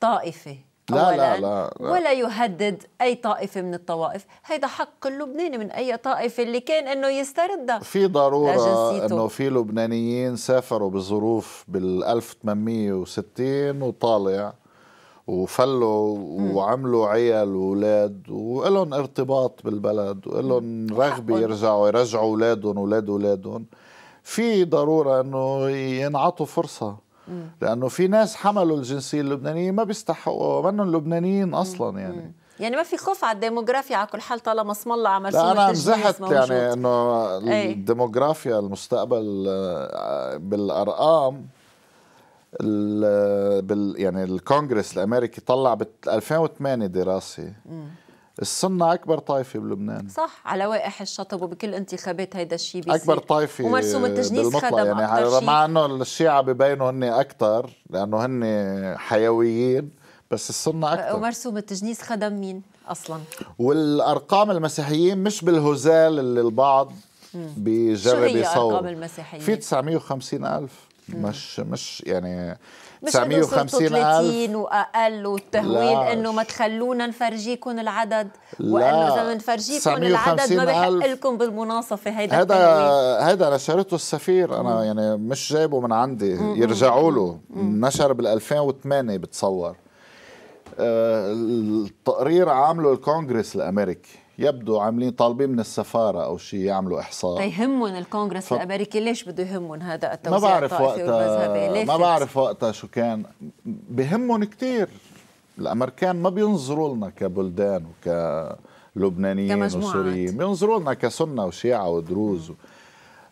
طائفي لا لا, لا لا ولا يهدد اي طائفه من الطوائف هيدا حق اللبناني من اي طائفه اللي كان انه يستردها في ضروره انه في لبنانيين سافروا بظروف بال 1860 وطالع وفلوا وعملوا عيال واولاد ولهم ارتباط بالبلد ولهم رغبه يرجعوا يرجعوا اولادهم اولاد اولادهم في ضروره انه ينعطوا فرصه لانه في ناس حملوا الجنسيه اللبنانيه ما بيستحقوا منهم لبنانيين اصلا يعني مم. يعني ما في خوف على الديموغرافيا على كل حال طالما اسم الله عمل لا انا مزحت يعني انه إيه. الديموغرافيا المستقبل آه، بالارقام بال يعني الكونغرس الامريكي طلع ب 2008 دراسه السنة أكبر طائفة بلبنان صح على وائح الشطب وبكل انتخابات هيدا الشيء بيصير أكبر طائفة ومرسوم التجنيس خدم يعني شيء مع أنه الشيعة ببينوا هن أكثر لأنه هن حيويين بس السنة أكثر أه، ومرسوم التجنيس خدم مين أصلا والأرقام المسيحيين مش بالهزال اللي البعض بجرب يصور شو هي أرقام المسيحيين؟ في 950 ألف مش مش يعني مش 950 ألف وأقل والتهويل إنه ما تخلونا نفرجيكم العدد وإنه إذا بنفرجيكم العدد ما بحق لكم بالمناصفة هيدا هذا هذا نشرته السفير أنا مم. يعني مش جايبه من عندي يرجعوا له نشر بال 2008 بتصور آه، التقرير عامله الكونغرس الامريكي يبدو عاملين طالبين من السفاره او شيء يعملوا احصاء يهمهم طيب، الكونغرس ف... الامريكي ليش بده يهمهم هذا التوزيع ما بعرف وقتها ما بعرف وقتها شو كان بهمهم كثير الامريكان ما بينظروا لنا كبلدان وكلبنانيين وسوريين بينظروا لنا كسنه وشيعه ودروز و...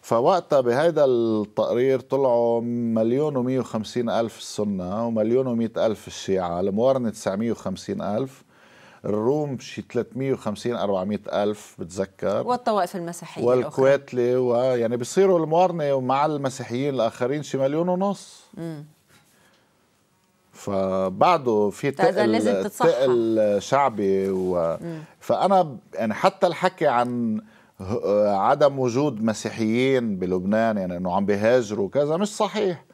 فوقتها بهذا التقرير طلعوا مليون و وخمسين ألف السنة ومليون و ألف الشيعة تسعمية 950 ألف الروم شي 350 400 ألف بتذكر والطوائف المسيحية والكويتلي ويعني بيصيروا الموارنة ومع المسيحيين الآخرين شي مليون ونص مم. فبعده في تقل تقل شعبي و... فأنا يعني حتى الحكي عن عدم وجود مسيحيين بلبنان يعني انه عم بيهاجروا كذا مش صحيح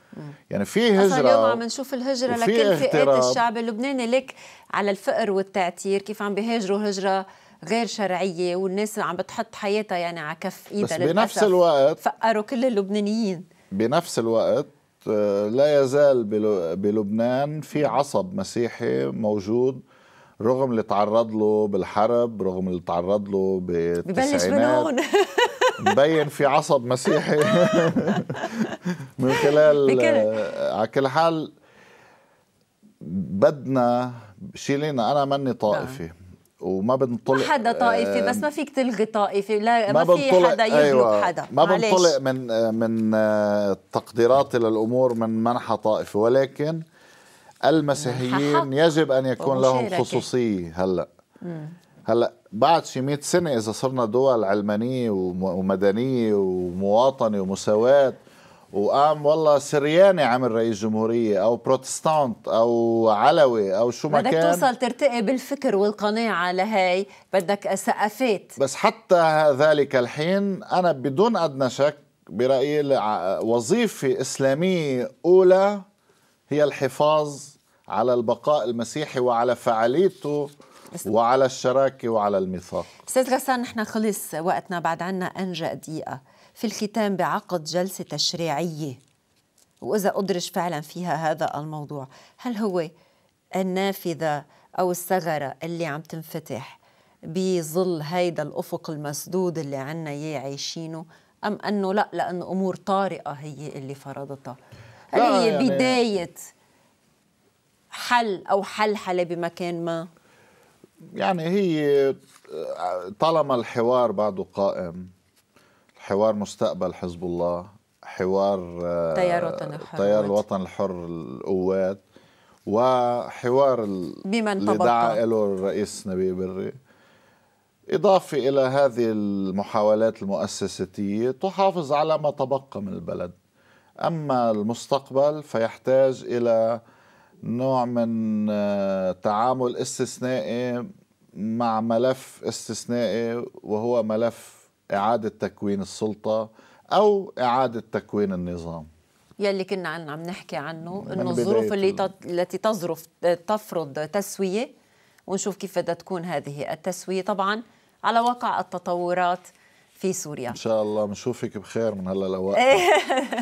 يعني في هجره اصلا اليوم عم نشوف الهجره لكل فئات الشعب اللبناني لك على الفقر والتعتير كيف عم بيهاجروا هجره غير شرعيه والناس عم بتحط حياتها يعني على كف ايدها بس بنفس الوقت فقروا كل اللبنانيين بنفس الوقت آه، لا يزال بلبنان في عصب مسيحي موجود رغم اللي تعرض له بالحرب رغم اللي تعرض له بالتسعينات [LAUGHS] مبين في عصب مسيحي [LAUGHS] من خلال آه، على كل حال بدنا شيلينا انا ماني طائفي نعم. وما بنطلق ما حدا طائفي بس ما آه، فيك تلغي طائفي لا ما, ما في حدا يغلب أيوة حدا ما بنطلق من آه، من تقديراتي للامور من منحى طائفي ولكن المسيحيين يجب ان يكون لهم خصوصيه هلا مم. هلا بعد شي 100 سنه اذا صرنا دول علمانيه ومدنيه ومواطنه ومساواه وقام والله سرياني عمل رئيس جمهورية أو بروتستانت أو علوي أو شو ما كان بدك توصل ترتقي بالفكر والقناعة لهي بدك سقفات بس حتى ذلك الحين أنا بدون أدنى شك برأيي وظيفة إسلامية أولى هي الحفاظ على البقاء المسيحي وعلى فعاليته وعلى الشراكة وعلى الميثاق أستاذ غسان نحن خلص وقتنا بعد عنا أنجأ دقيقة في الختام بعقد جلسة تشريعية وإذا أدرج فعلا فيها هذا الموضوع هل هو النافذة أو الثغرة اللي عم تنفتح بظل هيدا الأفق المسدود اللي عنا إياه عايشينه أم أنه لا لأنه أمور طارئة هي اللي فرضتها هل هي يعني بداية حل أو حل حل بمكان ما يعني هي آه، طالما الحوار بعده قائم حوار مستقبل حزب الله حوار تيار آه، وطن الحر تيار الوطن الحر القوات وحوار بمن اللي دعا له الرئيس نبيل بري إضافة إلى هذه المحاولات المؤسساتية تحافظ على ما تبقى من البلد أما المستقبل فيحتاج إلى نوع من آه، تعامل استثنائي مع ملف استثنائي وهو ملف إعادة تكوين السلطة أو إعادة تكوين النظام يلي كنا عم نحكي عنه انه الظروف اللي التي تظرف تفرض تسويه ونشوف كيف بدها تكون هذه التسويه طبعا على واقع التطورات في سوريا ان شاء الله بنشوفك بخير من هلا لوقت إيه.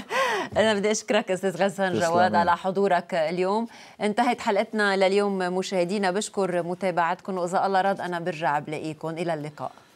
[LAUGHS] انا بدي اشكرك استاذ غسان جواد على حضورك اليوم انتهت حلقتنا لليوم مشاهدينا بشكر متابعتكم واذا الله راد انا برجع بلاقيكم الى اللقاء